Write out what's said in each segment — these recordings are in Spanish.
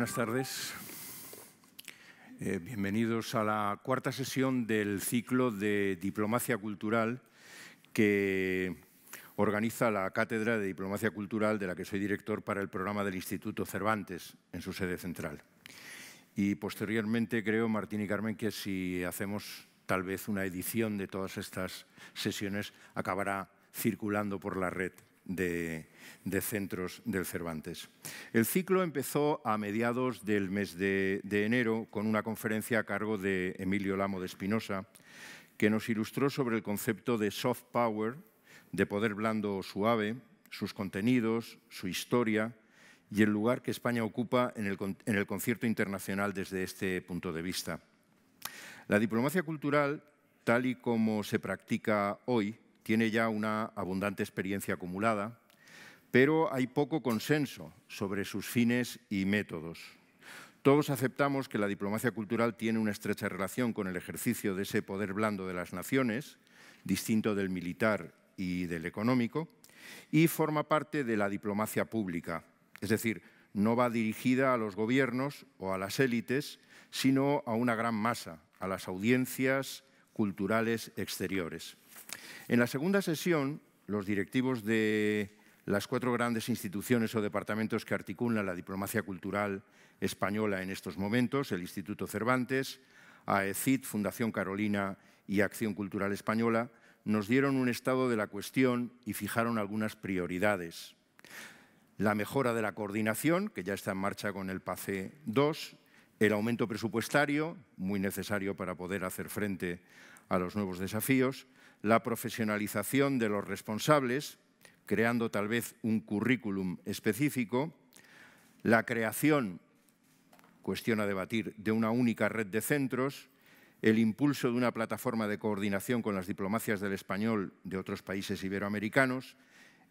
buenas tardes. Eh, bienvenidos a la cuarta sesión del ciclo de Diplomacia Cultural que organiza la Cátedra de Diplomacia Cultural de la que soy director para el programa del Instituto Cervantes en su sede central. Y posteriormente creo, Martín y Carmen, que si hacemos tal vez una edición de todas estas sesiones acabará circulando por la red de, centros del Cervantes. El ciclo empezó a mediados del mes de, enero con una conferencia a cargo de Emilio Lamo de Espinosa, que nos ilustró sobre el concepto de soft power, de poder blando suave, sus contenidos, su historia y el lugar que España ocupa en el concierto internacional desde este punto de vista. La diplomacia cultural, tal y como se practica hoy, tiene ya una abundante experiencia acumulada, pero hay poco consenso sobre sus fines y métodos. Todos aceptamos que la diplomacia cultural tiene una estrecha relación con el ejercicio de ese poder blando de las naciones, distinto del militar y del económico, y forma parte de la diplomacia pública, es decir, no va dirigida a los gobiernos o a las élites, sino a una gran masa, a las audiencias culturales exteriores. En la segunda sesión, los directivos de las cuatro grandes instituciones o departamentos que articulan la diplomacia cultural española en estos momentos, el Instituto Cervantes, AECID, Fundación Carolina y Acción Cultural Española, nos dieron un estado de la cuestión y fijaron algunas prioridades. La mejora de la coordinación, que ya está en marcha con el PACE II, el aumento presupuestario, muy necesario para poder hacer frente a los nuevos desafíos, la profesionalización de los responsables, creando tal vez un currículum específico, la creación, cuestión a debatir, de una única red de centros, el impulso de una plataforma de coordinación con las diplomacias del español de otros países iberoamericanos.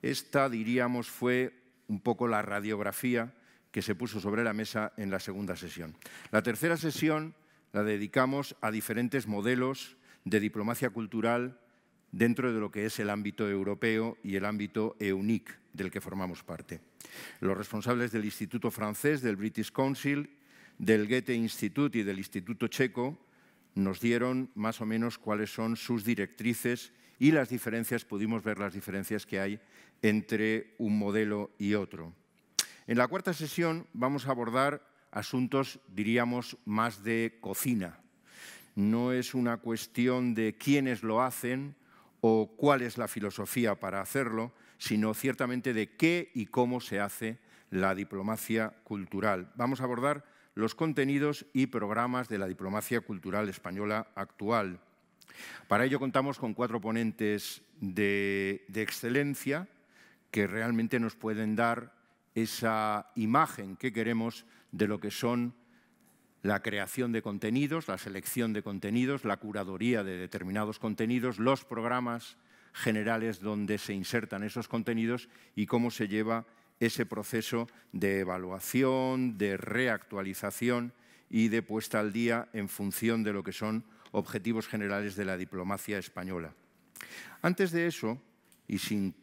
Esta, diríamos, fue un poco la radiografía que se puso sobre la mesa en la segunda sesión. La tercera sesión la dedicamos a diferentes modelos de diplomacia cultural dentro de lo que es el ámbito europeo y el ámbito EUNIC, del que formamos parte. Los responsables del Instituto francés, del British Council, del Goethe Institute y del Instituto checo nos dieron más o menos cuáles son sus directrices y las diferencias, pudimos ver las diferencias que hay entre un modelo y otro. En la cuarta sesión vamos a abordar asuntos, diríamos, más de cocina. No es una cuestión de quiénes lo hacen o cuál es la filosofía para hacerlo, sino ciertamente de qué y cómo se hace la diplomacia cultural. Vamos a abordar los contenidos y programas de la diplomacia cultural española actual. Para ello contamos con cuatro ponentes de, excelencia que realmente nos pueden dar esa imagen que queremos de lo que son la creación de contenidos, la selección de contenidos, la curaduría de determinados contenidos, los programas generales donde se insertan esos contenidos y cómo se lleva ese proceso de evaluación, de reactualización y de puesta al día en función de lo que son objetivos generales de la diplomacia española. Antes de eso, y sin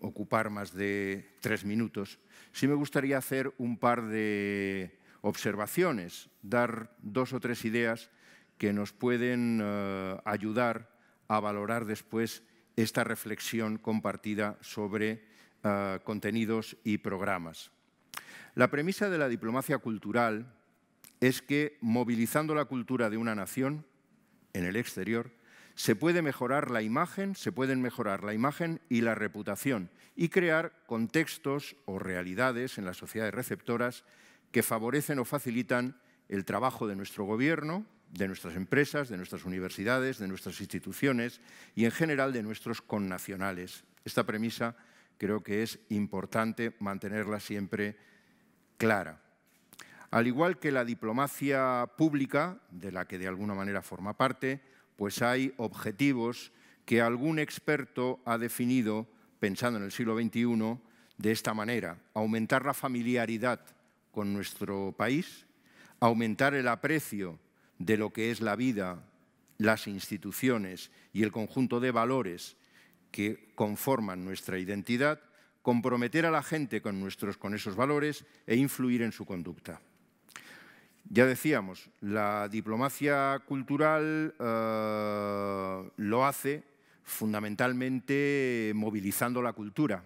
ocupar más de tres minutos, sí me gustaría hacer un par de observaciones, dar dos o tres ideas que nos pueden eh, ayudar a valorar después esta reflexión compartida sobre eh, contenidos y programas. La premisa de la diplomacia cultural es que movilizando la cultura de una nación en el exterior, se puede mejorar la imagen, se pueden mejorar la imagen y la reputación y crear contextos o realidades en las sociedades receptoras que favorecen o facilitan el trabajo de nuestro gobierno, de nuestras empresas, de nuestras universidades, de nuestras instituciones y en general de nuestros connacionales. Esta premisa creo que es importante mantenerla siempre clara. Al igual que la diplomacia pública, de la que de alguna manera forma parte, pues hay objetivos que algún experto ha definido, pensando en el siglo XXI, de esta manera, aumentar la familiaridad con nuestro país, aumentar el aprecio de lo que es la vida, las instituciones y el conjunto de valores que conforman nuestra identidad, comprometer a la gente con, nuestros, con esos valores e influir en su conducta. Ya decíamos, la diplomacia cultural eh, lo hace fundamentalmente movilizando la cultura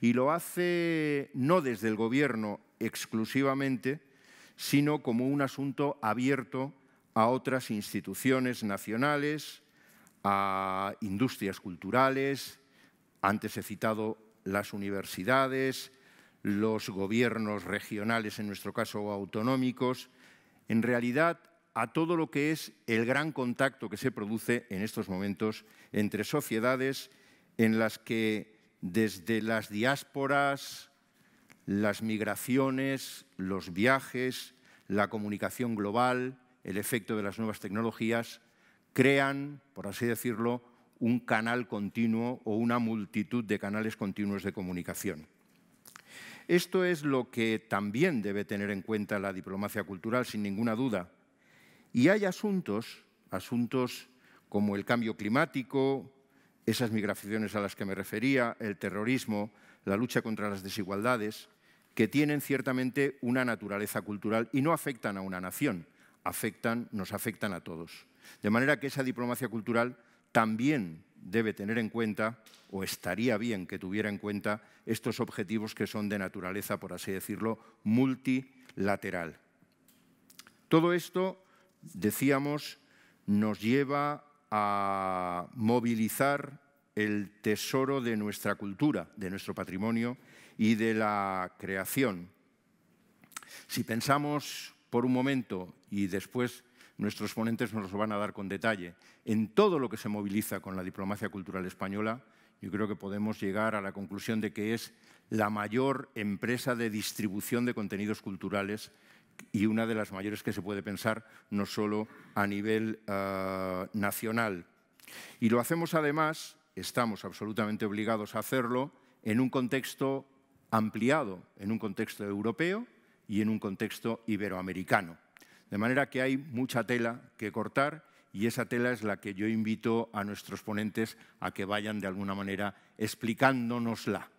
y lo hace no desde el gobierno exclusivamente, sino como un asunto abierto a otras instituciones nacionales, a industrias culturales, antes he citado las universidades, los gobiernos regionales, en nuestro caso autonómicos, en realidad a todo lo que es el gran contacto que se produce en estos momentos entre sociedades en las que desde las diásporas, las migraciones, los viajes, la comunicación global, el efecto de las nuevas tecnologías, crean, por así decirlo, un canal continuo o una multitud de canales continuos de comunicación. Esto es lo que también debe tener en cuenta la diplomacia cultural, sin ninguna duda. Y hay asuntos, asuntos como el cambio climático, esas migraciones a las que me refería, el terrorismo, la lucha contra las desigualdades, que tienen ciertamente una naturaleza cultural y no afectan a una nación, afectan, nos afectan a todos. De manera que esa diplomacia cultural también debe tener en cuenta, o estaría bien que tuviera en cuenta, estos objetivos que son de naturaleza, por así decirlo, multilateral. Todo esto, decíamos, nos lleva a movilizar el tesoro de nuestra cultura, de nuestro patrimonio y de la creación. Si pensamos por un momento, y después nuestros ponentes nos lo van a dar con detalle, en todo lo que se moviliza con la diplomacia cultural española, yo creo que podemos llegar a la conclusión de que es la mayor empresa de distribución de contenidos culturales y una de las mayores que se puede pensar, no solo a nivel eh, nacional. Y lo hacemos además, estamos absolutamente obligados a hacerlo, en un contexto ampliado en un contexto europeo y en un contexto iberoamericano. De manera que hay mucha tela que cortar y esa tela es la que yo invito a nuestros ponentes a que vayan de alguna manera explicándonosla.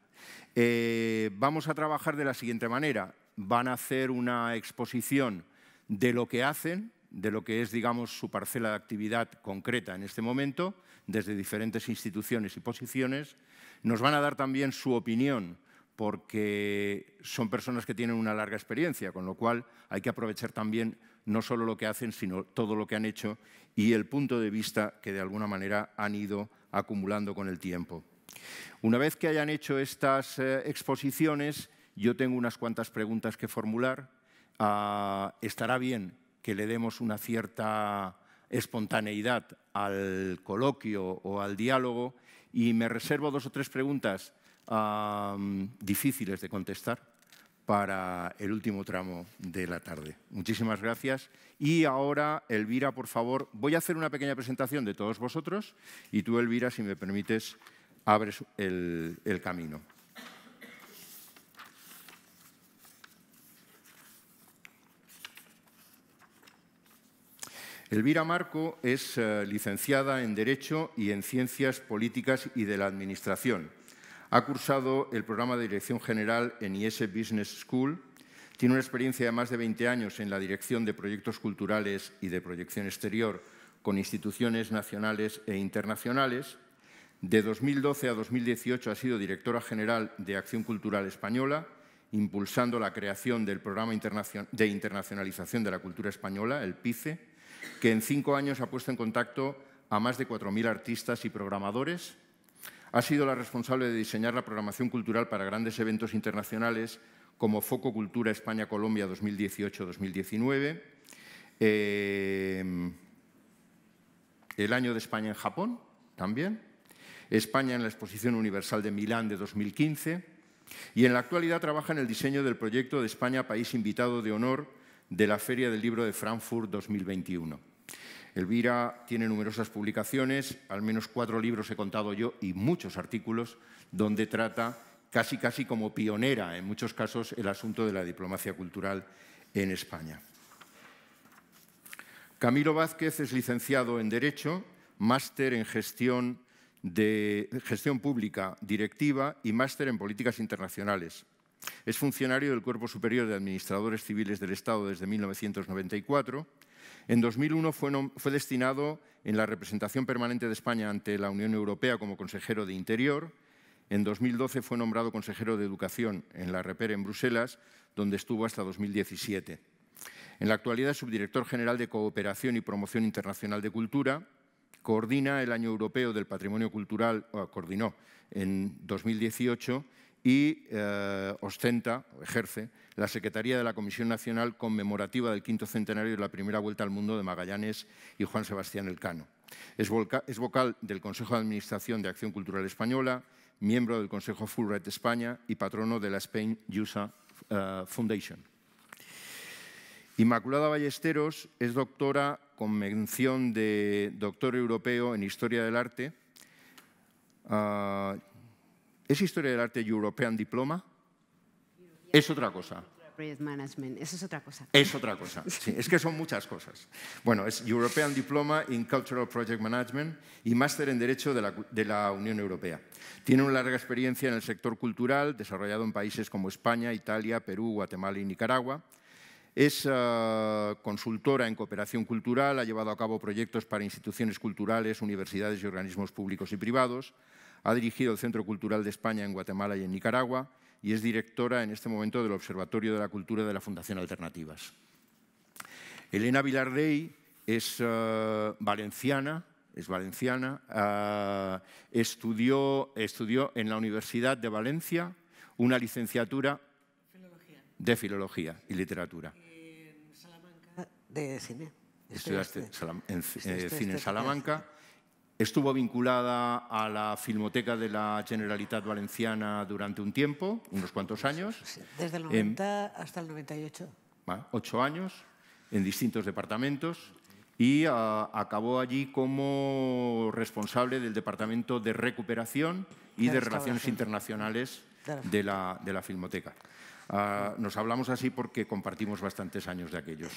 Eh, vamos a trabajar de la siguiente manera. Van a hacer una exposición de lo que hacen, de lo que es, digamos, su parcela de actividad concreta en este momento, desde diferentes instituciones y posiciones. Nos van a dar también su opinión porque son personas que tienen una larga experiencia, con lo cual hay que aprovechar también no solo lo que hacen, sino todo lo que han hecho y el punto de vista que de alguna manera han ido acumulando con el tiempo. Una vez que hayan hecho estas eh, exposiciones, yo tengo unas cuantas preguntas que formular. Ah, estará bien que le demos una cierta espontaneidad al coloquio o al diálogo y me reservo dos o tres preguntas difíciles de contestar para el último tramo de la tarde. Muchísimas gracias. Y ahora, Elvira, por favor, voy a hacer una pequeña presentación de todos vosotros y tú, Elvira, si me permites, abres el, camino. Elvira Marco es eh, licenciada en Derecho y en Ciencias Políticas y de la Administración ha cursado el programa de Dirección General en IS Business School. Tiene una experiencia de más de 20 años en la dirección de proyectos culturales y de proyección exterior con instituciones nacionales e internacionales. De 2012 a 2018 ha sido directora general de Acción Cultural Española, impulsando la creación del Programa de Internacionalización de la Cultura Española, el PICE, que en cinco años ha puesto en contacto a más de 4.000 artistas y programadores ha sido la responsable de diseñar la programación cultural para grandes eventos internacionales como Foco Cultura España-Colombia 2018-2019, eh, el Año de España en Japón también, España en la Exposición Universal de Milán de 2015 y en la actualidad trabaja en el diseño del proyecto de España País Invitado de Honor de la Feria del Libro de Frankfurt 2021. Elvira tiene numerosas publicaciones, al menos cuatro libros he contado yo y muchos artículos donde trata casi casi como pionera en muchos casos el asunto de la diplomacia cultural en España. Camilo Vázquez es licenciado en Derecho, máster en gestión, gestión pública directiva y máster en políticas internacionales. Es funcionario del Cuerpo Superior de Administradores Civiles del Estado desde 1994 en 2001 fue, destinado en la representación permanente de España ante la Unión Europea como consejero de Interior. En 2012 fue nombrado consejero de Educación en la Repere, en Bruselas, donde estuvo hasta 2017. En la actualidad es subdirector general de Cooperación y Promoción Internacional de Cultura. Coordina el Año Europeo del Patrimonio Cultural, o coordinó en 2018 y eh, ostenta, ejerce, la Secretaría de la Comisión Nacional Conmemorativa del Quinto Centenario de la Primera Vuelta al Mundo de Magallanes y Juan Sebastián Elcano. Es, es vocal del Consejo de Administración de Acción Cultural Española, miembro del Consejo Fulbright España y patrono de la Spain USA eh, Foundation. Inmaculada Ballesteros es doctora con mención de doctor europeo en Historia del Arte, ah, ¿Es historia del arte European Diploma? Es otra cosa. es otra cosa. Es otra cosa, sí, es que son muchas cosas. Bueno, es European Diploma in Cultural Project Management y máster en Derecho de la, Unión Europea. Tiene una larga experiencia en el sector cultural, desarrollado en países como España, Italia, Perú, Guatemala y Nicaragua. Es eh, consultora en cooperación cultural, ha llevado a cabo proyectos para instituciones culturales, universidades y organismos públicos y privados. Ha dirigido el Centro Cultural de España en Guatemala y en Nicaragua y es directora en este momento del Observatorio de la Cultura de la Fundación Alternativas. Elena Vilardey es eh, valenciana, es valenciana, eh, estudió, estudió en la Universidad de Valencia una licenciatura de Filología y Literatura. En Salamanca de Cine. Estudiaste, en Cine en Salamanca Estuvo vinculada a la Filmoteca de la Generalitat Valenciana durante un tiempo, unos cuantos años. Desde el 90 hasta el 98. ocho años, en distintos departamentos, y ah, acabó allí como responsable del Departamento de Recuperación y de, Relaciones Internacionales de la Filmoteca. Ah, nos hablamos así porque compartimos bastantes años de aquellos.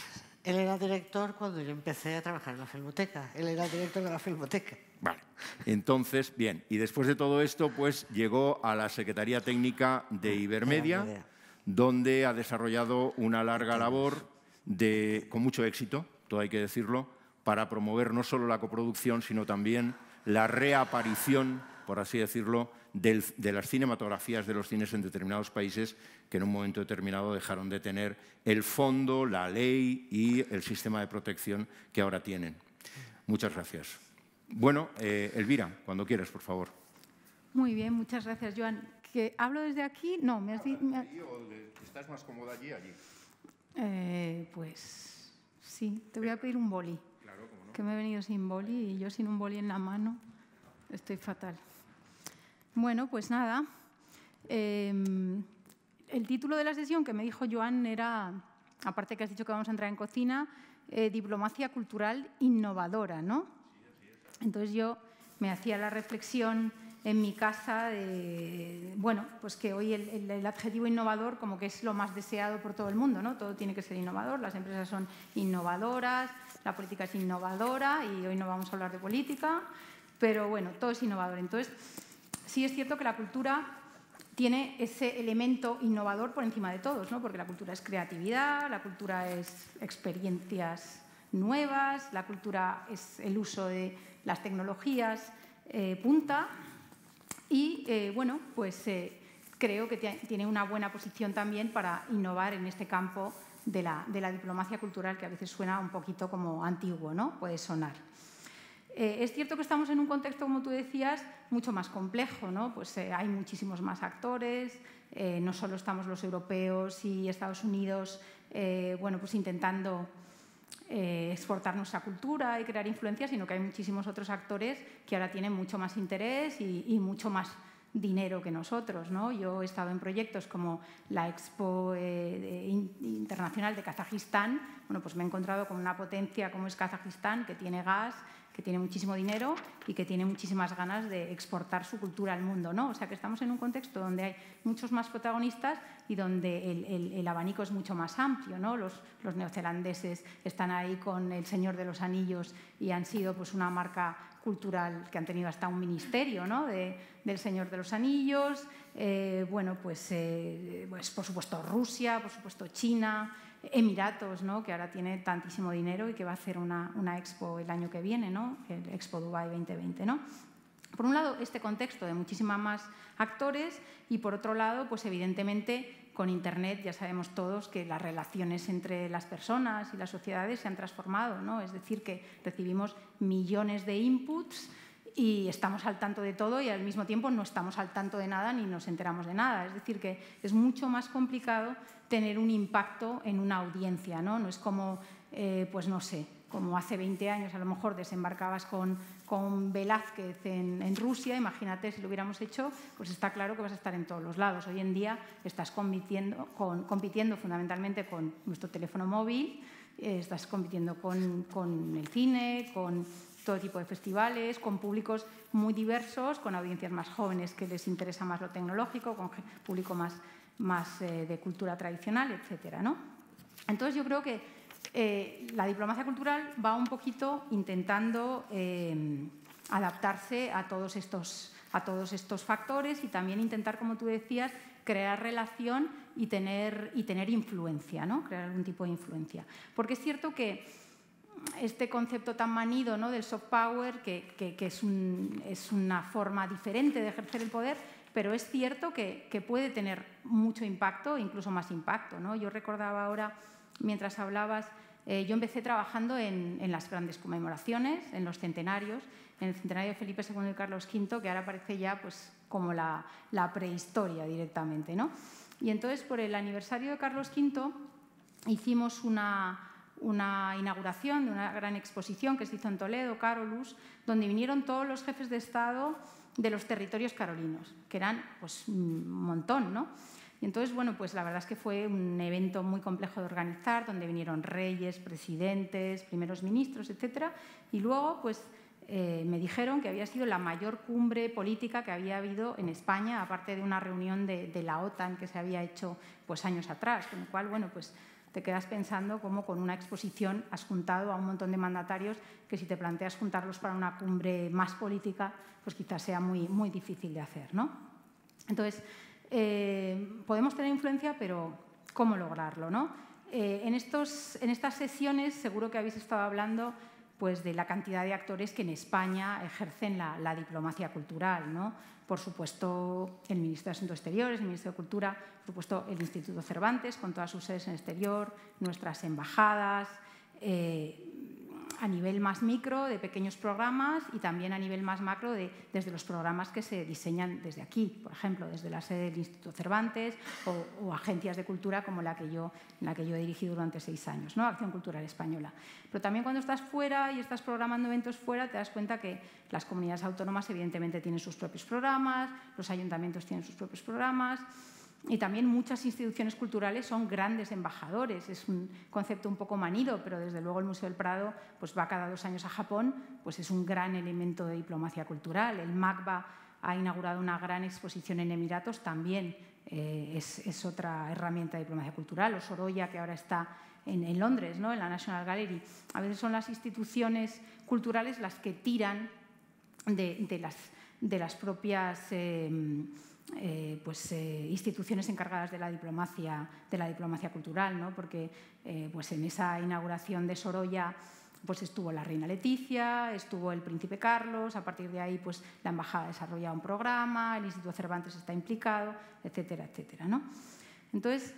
Él era director cuando yo empecé a trabajar en la Filmoteca. Él era director de la Filmoteca. Vale. Entonces, bien, y después de todo esto, pues llegó a la Secretaría Técnica de Ibermedia, donde ha desarrollado una larga labor de, con mucho éxito, todo hay que decirlo, para promover no solo la coproducción, sino también la reaparición por así decirlo, de las cinematografías de los cines en determinados países que en un momento determinado dejaron de tener el fondo, la ley y el sistema de protección que ahora tienen. Muchas gracias. Bueno, eh, Elvira, cuando quieras, por favor. Muy bien, muchas gracias, Joan. ¿Que ¿Hablo desde aquí? No, me has dicho... ¿Estás más cómoda allí, eh, pues sí, te voy a pedir un boli. Que me he venido sin boli y yo sin un boli en la mano estoy fatal. Bueno, pues nada. Em, el título de la sesión que me dijo Joan era, aparte que has dicho que vamos a entrar en cocina, eh, diplomacia cultural innovadora, ¿no? Entonces yo me hacía la reflexión en mi casa de, bueno, pues que hoy el, el, adjetivo innovador como que es lo más deseado por todo el mundo, ¿no? Todo tiene que ser innovador, las empresas son innovadoras, la política es innovadora y hoy no vamos a hablar de política, pero bueno, todo es innovador. Entonces, sí es cierto que la cultura tiene ese elemento innovador por encima de todos, ¿no? porque la cultura es creatividad, la cultura es experiencias nuevas, la cultura es el uso de las tecnologías eh, punta y, eh, bueno, pues eh, creo que tiene una buena posición también para innovar en este campo de la, diplomacia cultural que a veces suena un poquito como antiguo, ¿no? Puede sonar. es cierto que estamos en un contexto, como tú decías, mucho más complejo, ¿no? Pues eh, hay muchísimos más actores, eh, no solo estamos los europeos y Estados Unidos, eh, bueno, pues intentando exportar nuestra cultura y crear influencia, sino que hay muchísimos otros actores que ahora tienen mucho más interés y, mucho más dinero que nosotros. ¿no? Yo he estado en proyectos como la Expo Internacional de Kazajistán. Bueno, pues me he encontrado con una potencia como es Kazajistán, que tiene gas, que tiene muchísimo dinero y que tiene muchísimas ganas de exportar su cultura al mundo. ¿no? O sea que estamos en un contexto donde hay muchos más protagonistas y donde el, abanico es mucho más amplio. ¿no? Los, neozelandeses están ahí con El Señor de los Anillos y han sido pues, una marca cultural que han tenido hasta un ministerio del Señor de los Anillos. Eh, bueno, pues, eh, pues por supuesto Rusia, por supuesto China. Emiratos, ¿no? que ahora tiene tantísimo dinero y que va a hacer una, una expo el año que viene, ¿no? el Expo Dubai 2020. ¿no? Por un lado, este contexto de muchísimas más actores y por otro lado, pues evidentemente con Internet ya sabemos todos que las relaciones entre las personas y las sociedades se han transformado, ¿no? es decir, que recibimos millones de inputs y estamos al tanto de todo y al mismo tiempo no estamos al tanto de nada ni nos enteramos de nada. Es decir, que es mucho más complicado tener un impacto en una audiencia, ¿no? No es como, eh, pues no sé, como hace 20 años a lo mejor desembarcabas con, Velázquez en, Rusia, imagínate si lo hubiéramos hecho, pues está claro que vas a estar en todos los lados. Hoy en día estás compitiendo, compitiendo fundamentalmente con nuestro teléfono móvil, eh, estás compitiendo con, con el cine, con todo tipo de festivales, con públicos muy diversos, con audiencias más jóvenes que les interesa más lo tecnológico, con público más más eh, de cultura tradicional, etc. ¿no? Entonces yo creo que eh, la diplomacia cultural va un poquito intentando em, adaptarse a todos, estos, a todos estos factores y también intentar, como tú decías, crear relación y tener, y tener influencia, ¿no? crear algún tipo de influencia. Porque es cierto que este concepto tan manido ¿no? del soft power, que, es una forma diferente de ejercer el poder, pero es cierto que, puede tener mucho impacto, incluso más impacto. ¿no? Yo recordaba ahora, mientras hablabas, eh, yo empecé trabajando en, las grandes conmemoraciones, en los centenarios, en el centenario de Felipe II y Carlos V, que ahora parece ya pues, como la, prehistoria directamente. ¿no? Y entonces, por el aniversario de Carlos V, hicimos una, una inauguración de una gran exposición que se hizo en Toledo, Carolus, donde vinieron todos los jefes de Estado de los territorios carolinos, que eran pues, un montón, ¿no? Y entonces, bueno, pues la verdad es que fue un evento muy complejo de organizar, donde vinieron reyes, presidentes, primeros ministros, etcétera, y luego, pues eh, me dijeron que había sido la mayor cumbre política que había habido en España, aparte de una reunión de, de la OTAN que se había hecho pues años atrás, con lo cual, bueno, pues te quedas pensando cómo con una exposición has juntado a un montón de mandatarios que si te planteas juntarlos para una cumbre más política, pues quizás sea muy, muy difícil de hacer. ¿no? Entonces, eh, podemos tener influencia, pero ¿cómo lograrlo? ¿no? Eh, en, estos, en estas sesiones seguro que habéis estado hablando pues, de la cantidad de actores que en España ejercen la, la diplomacia cultural. ¿no? por supuesto, el Ministerio de Asuntos Exteriores, el Ministerio de Cultura, por supuesto, el Instituto Cervantes, con todas sus sedes en exterior, nuestras embajadas, eh, a nivel más micro de pequeños programas y también a nivel más macro de, desde los programas que se diseñan desde aquí, por ejemplo, desde la sede del Instituto Cervantes o, agencias de cultura como la que yo, la que yo he dirigido durante seis años, ¿no? Acción Cultural Española. Pero también cuando estás fuera y estás programando eventos fuera, te das cuenta que las comunidades autónomas evidentemente tienen sus propios programas, los ayuntamientos tienen sus propios programas. Y también muchas instituciones culturales son grandes embajadores. Es un concepto un poco manido, pero desde luego el Museo del Prado pues va cada dos años a Japón, pues es un gran elemento de diplomacia cultural. El magba ha inaugurado una gran exposición en Emiratos, también eh, es, es, otra herramienta de diplomacia cultural. O Sorolla, que ahora está en, en Londres, ¿no? en la National Gallery. A veces son las instituciones culturales las que tiran de, de, las, de las, propias... Eh, eh, pues, eh, instituciones encargadas de la diplomacia, de la diplomacia cultural, ¿no? porque eh, pues en esa inauguración de Sorolla pues estuvo la reina Leticia, estuvo el príncipe Carlos, a partir de ahí pues, la embajada desarrollado un programa, el Instituto Cervantes está implicado, etcétera, etcétera. ¿no? Entonces,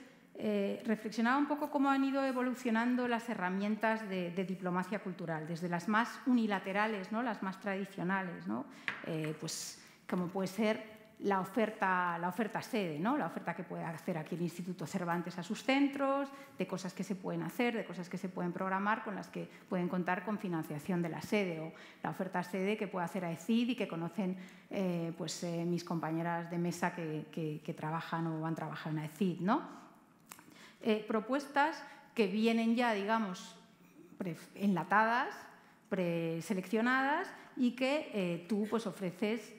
reflexionaba un poco cómo han ido evolucionando las herramientas de, de diplomacia cultural, desde las más unilaterales, ¿no? las más tradicionales, ¿no? pues, como puede ser la oferta, la oferta sede, ¿no? la oferta que puede hacer aquí el Instituto Cervantes a sus centros, de cosas que se pueden hacer, de cosas que se pueden programar, con las que pueden contar con financiación de la sede, o la oferta sede que puede hacer AECID y que conocen eh, pues, eh, mis compañeras de mesa que, trabajan o van a trabajar en AECID. ¿no? Eh, propuestas que vienen ya, digamos, enlatadas, preseleccionadas y que tú pues, ofreces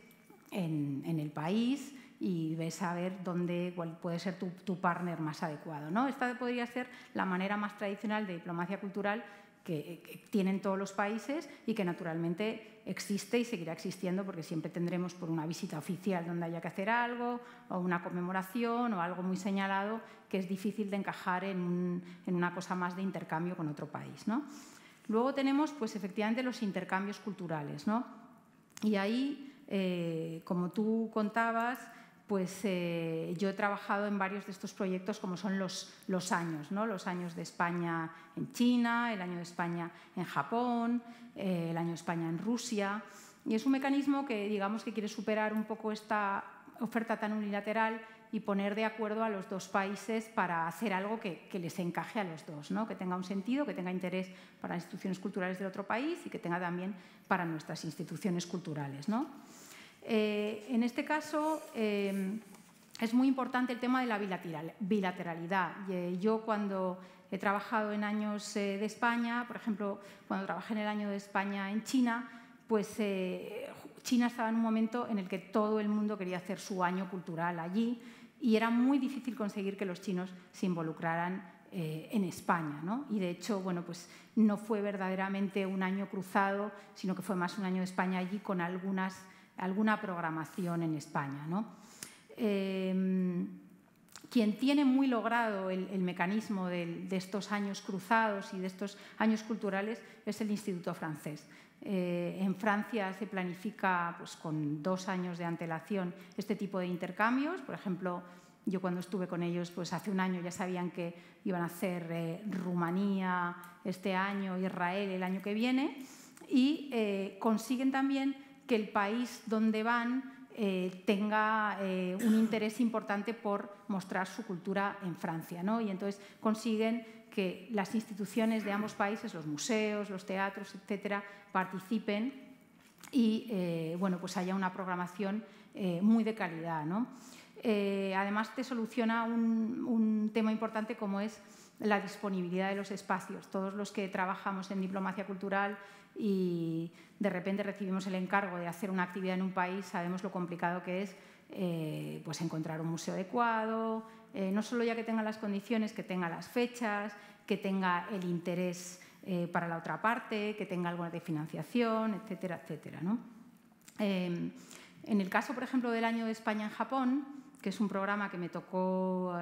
en, el país y ves a ver dónde, cuál puede ser tu, partner más adecuado. ¿no? Esta podría ser la manera más tradicional de diplomacia cultural que, tienen todos los países y que naturalmente existe y seguirá existiendo porque siempre tendremos por una visita oficial donde haya que hacer algo o una conmemoración o algo muy señalado que es difícil de encajar en, en una cosa más de intercambio con otro país. ¿no? Luego tenemos pues efectivamente los intercambios culturales ¿no? y ahí eh, como tú contabas, pues eh, yo he trabajado en varios de estos proyectos como son los, los años, ¿no? los años de España en China, el año de España en Japón, eh, el año de España en Rusia. Y es un mecanismo que digamos que quiere superar un poco esta oferta tan unilateral y poner de acuerdo a los dos países para hacer algo que, que les encaje a los dos, ¿no? que tenga un sentido, que tenga interés para las instituciones culturales del otro país y que tenga también para nuestras instituciones culturales. ¿no? Eh, en este caso, em, es muy importante el tema de la bilateralidad. Eh, yo cuando he trabajado en años eh, de España, por ejemplo, cuando trabajé en el año de España en China, pues China estaba en un momento en el que todo el mundo quería hacer su año cultural allí y era muy difícil conseguir que los chinos se involucraran en España. ¿no? Y de hecho, bueno, pues no fue verdaderamente un año cruzado, sino que fue más un año de España allí con algunas alguna programación en España. ¿no? Em, quien tiene muy logrado el, mecanismo de, estos años cruzados y de estos años culturales es el Instituto francés. Eh, en Francia se planifica pues, con dos años de antelación este tipo de intercambios. Por ejemplo, yo cuando estuve con ellos pues, hace un año ya sabían que iban a hacer eh, Rumanía este año, Israel el año que viene y eh, consiguen también que el país donde van eh, tenga eh, un interés importante por mostrar su cultura en Francia. Y entonces consiguen que las instituciones de ambos países, los museos, los teatros, etcétera, participen y eh, bueno, pues haya una programación muy de calidad. además, te soluciona un tema importante como es la disponibilidad de los espacios. Todos los que trabajamos en diplomacia cultural y de repente recibimos el encargo de hacer una actividad en un país, sabemos lo complicado que es eh, pues encontrar un museo adecuado, eh, no solo ya que tenga las condiciones, que tenga las fechas, que tenga el interés eh, para la otra parte, que tenga algo de financiación, etcétera, etcétera. Em, en el caso, por ejemplo, del año de España en Japón, que es un programa que me tocó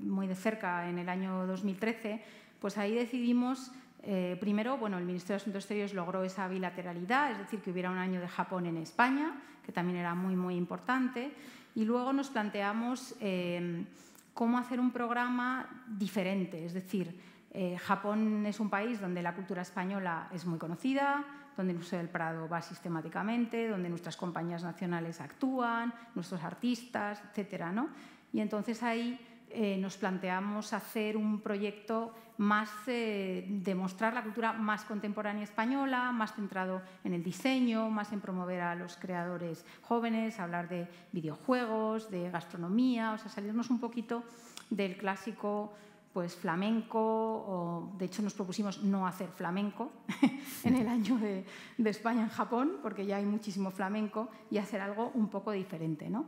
muy de cerca en el año 2013, pues ahí decidimos eh, primero, bueno, el Ministerio de Asuntos Exteriores logró esa bilateralidad, es decir, que hubiera un año de Japón en España, que también era muy, muy importante. Y luego nos planteamos eh, cómo hacer un programa diferente, es decir, eh, Japón es un país donde la cultura española es muy conocida, donde el Museo del Prado va sistemáticamente, donde nuestras compañías nacionales actúan, nuestros artistas, etcétera ¿no? Y entonces ahí eh, nos planteamos hacer un proyecto más eh, de mostrar la cultura más contemporánea española, más centrado en el diseño, más en promover a los creadores jóvenes, hablar de videojuegos, de gastronomía, o sea, salirnos un poquito del clásico pues flamenco, o de hecho nos propusimos no hacer flamenco en el año de, de, España en Japón, porque ya hay muchísimo flamenco, y hacer algo un poco diferente. ¿no?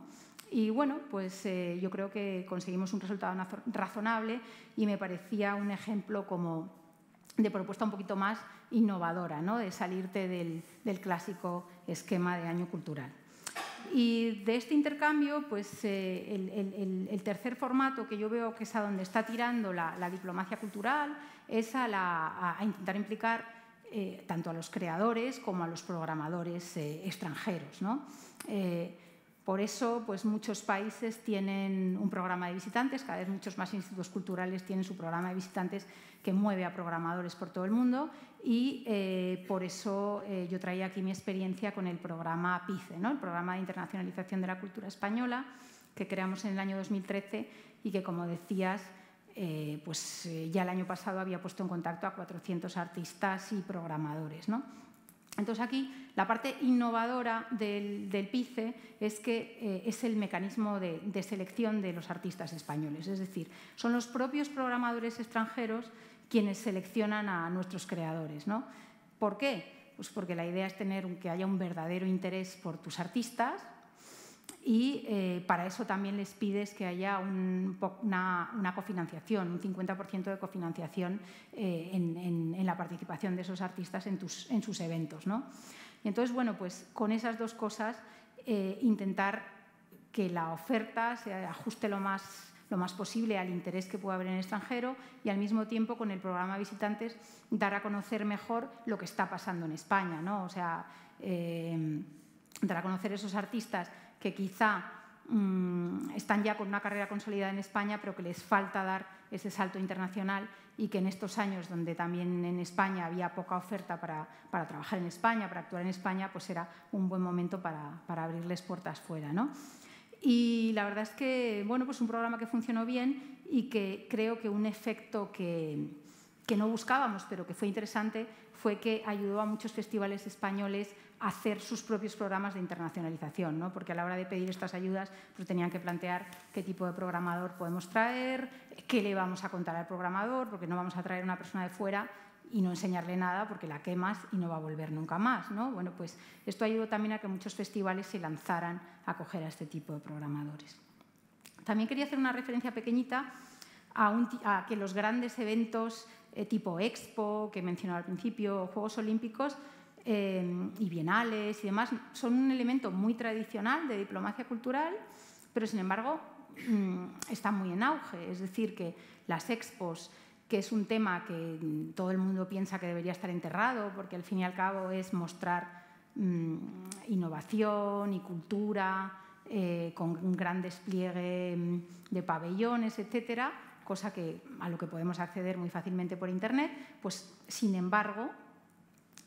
Y bueno, pues eh, yo creo que conseguimos un resultado razonable y me parecía un ejemplo como de propuesta un poquito más innovadora, ¿no? de salirte del, clásico esquema de año cultural. Y de este intercambio, pues eh, el, tercer formato que yo veo que es a donde está tirando la, diplomacia cultural es a, la, intentar implicar eh, tanto a los creadores como a los programadores extranjeros. ¿no? Por eso, pues muchos países tienen un programa de visitantes, cada vez muchos más institutos culturales tienen su programa de visitantes que mueve a programadores por todo el mundo y eh, por eso eh, yo traía aquí mi experiencia con el programa PICE, el Programa de Internacionalización de la Cultura Española, que creamos en el año 2013 y que, como decías, eh, pues ya el año pasado había puesto en contacto a 400 artistas y programadores. ¿no? Entonces aquí la parte innovadora del, PICE es que eh, es el mecanismo de, selección de los artistas españoles, es decir, son los propios programadores extranjeros quienes seleccionan a nuestros creadores. ¿no? ¿Por qué? Pues porque la idea es tener que haya un verdadero interés por tus artistas, y eh, para eso también les pides que haya una, cofinanciación, un 50% de cofinanciación eh, en, la participación de esos artistas en, tus, sus eventos. Y entonces, bueno, pues con esas dos cosas eh, intentar que la oferta se ajuste lo más lo más posible al interés que pueda haber en el extranjero y al mismo tiempo con el programa Visitantes dar a conocer mejor lo que está pasando en España, O sea, dar a conocer esos artistas que quizá mm, están ya con una carrera consolidada en España, pero que les falta dar ese salto internacional y que en estos años donde también en España había poca oferta para, trabajar en España, para actuar en España, pues era un buen momento para, abrirles puertas fuera. Y la verdad es que, bueno, pues un programa que funcionó bien y que creo que un efecto que, que no buscábamos, pero que fue interesante, fue que ayudó a muchos festivales españoles hacer sus propios programas de internacionalización, porque a la hora de pedir estas ayudas pues, tenían que plantear qué tipo de programador podemos traer, qué le vamos a contar al programador, porque no vamos a traer una persona de fuera y no enseñarle nada porque la quemas y no va a volver nunca más. Bueno, pues esto ayudó también a que muchos festivales se lanzaran a acoger a este tipo de programadores. También quería hacer una referencia pequeñita a, que los grandes eventos eh, tipo Expo, que mencionaba al principio, Juegos Olímpicos, Em, y bienales y demás, son un elemento muy tradicional de diplomacia cultural, pero sin embargo mm, está muy en auge. Es decir, que las expos, que es un tema que todo el mundo piensa que debería estar enterrado, porque al fin y al cabo es mostrar mm, innovación y cultura eh, con un gran despliegue de pabellones, etcétera, cosa que a lo que podemos acceder muy fácilmente por internet, pues sin embargo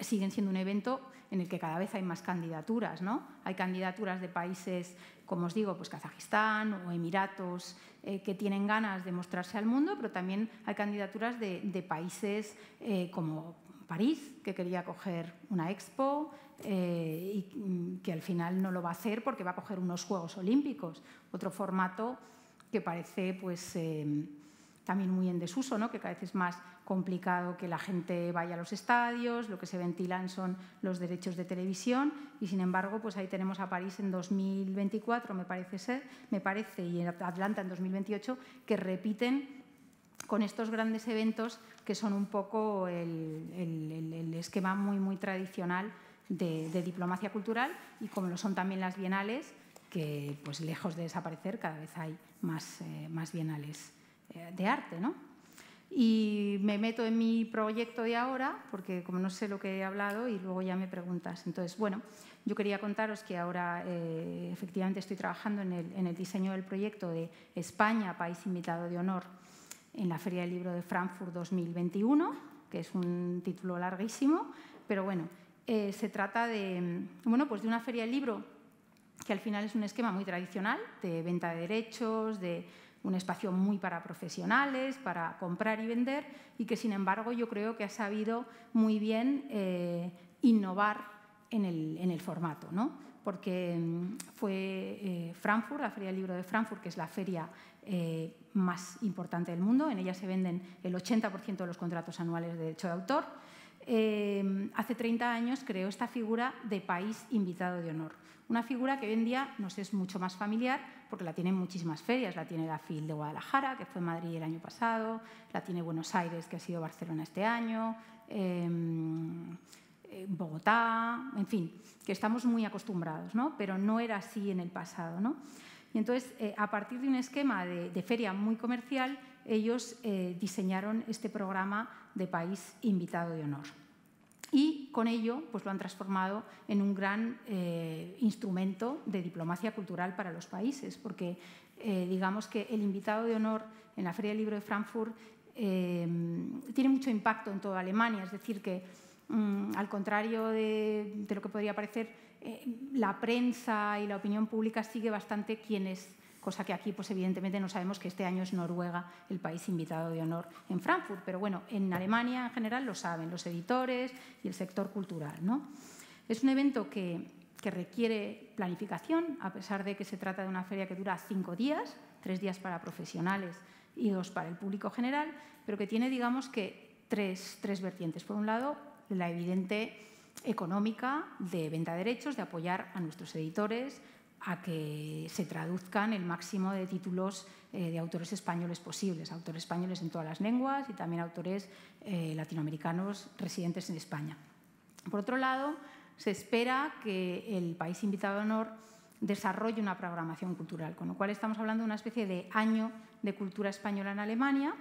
siguen siendo un evento en el que cada vez hay más candidaturas. ¿no? Hay candidaturas de países, como os digo, pues Kazajistán o Emiratos, eh, que tienen ganas de mostrarse al mundo, pero también hay candidaturas de, países eh, como París, que quería coger una expo eh, y mm, que al final no lo va a hacer porque va a coger unos Juegos Olímpicos, otro formato que parece pues, también muy en desuso, ¿no? que cada vez es más complicado que la gente vaya a los estadios, lo que se ventilan son los derechos de televisión y sin embargo pues ahí tenemos a París en 2024 me parece ser, me parece y Atlanta en 2028 que repiten con estos grandes eventos que son un poco el, esquema muy muy tradicional de, diplomacia cultural y como lo son también las bienales que pues lejos de desaparecer cada vez hay más, eh, más bienales eh, de arte, ¿no? y me meto en mi proyecto de ahora, porque como no sé lo que he hablado y luego ya me preguntas. Entonces, bueno, yo quería contaros que ahora eh, efectivamente estoy trabajando en el, diseño del proyecto de España, país invitado de honor, en la Feria del Libro de Frankfurt 2021, que es un título larguísimo, pero bueno, eh, se trata de, bueno, pues de una feria del libro que al final es un esquema muy tradicional de venta de derechos, de un espacio muy para profesionales, para comprar y vender, y que sin embargo yo creo que ha sabido muy bien eh, innovar en el, formato, ¿no? porque mm, fue eh, Frankfurt, la Feria del Libro de Frankfurt, que es la feria eh, más importante del mundo, en ella se venden el 80% de los contratos anuales de derecho de autor. hace 30 años creó esta figura de país invitado de honor una figura que hoy en día nos es mucho más familiar porque la tienen muchísimas ferias. La tiene la FIL de Guadalajara, que fue Madrid el año pasado, la tiene Buenos Aires, que ha sido Barcelona este año, eh, mm, eh, Bogotá, en fin, que estamos muy acostumbrados, ¿no? pero no era así en el pasado. ¿no? Y entonces, eh, a partir de un esquema de, feria muy comercial, ellos diseñaron este programa de país invitado de honor y con ello pues, lo han transformado en un gran eh, instrumento de diplomacia cultural para los países, porque eh, digamos que el invitado de honor en la Feria del Libro de Frankfurt eh, tiene mucho impacto en toda Alemania, es decir, que mm, al contrario de, lo que podría parecer, la prensa y la opinión pública sigue bastante quienes cosa que aquí, pues evidentemente, no sabemos que este año es Noruega el país invitado de honor en Frankfurt, pero bueno, en Alemania en general lo saben los editores y el sector cultural. Es un evento que, requiere planificación, a pesar de que se trata de una feria que dura cinco días, tres días para profesionales y dos para el público general, pero que tiene, digamos, que tres, tres vertientes. Por un lado, la evidente económica de venta de derechos, de apoyar a nuestros editores, a que se traduzcan el máximo de títulos eh, de autores españoles posibles, autores españoles en todas las lenguas y también autores eh, latinoamericanos residentes en España. Por otro lado, se espera que el país invitado de honor desarrolle una programación cultural, con lo cual estamos hablando de una especie de año de cultura española en Alemania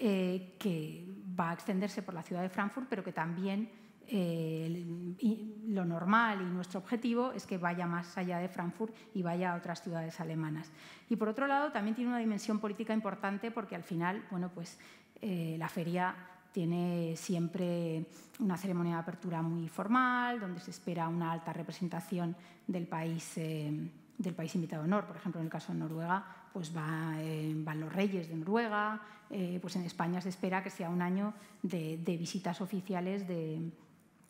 eh, que va a extenderse por la ciudad de Frankfurt, pero que también lo normal y nuestro objetivo es que vaya más allá de Frankfurt y vaya a otras ciudades alemanas. Y por otro lado, también tiene una dimensión política importante porque al final, bueno, pues eh, la feria tiene siempre una ceremonia de apertura muy formal, donde se espera una alta representación del país, eh, del país invitado honor. Por ejemplo, en el caso de Noruega, pues va, eh, van los reyes de Noruega. pues en España se espera que sea un año de, de visitas oficiales de,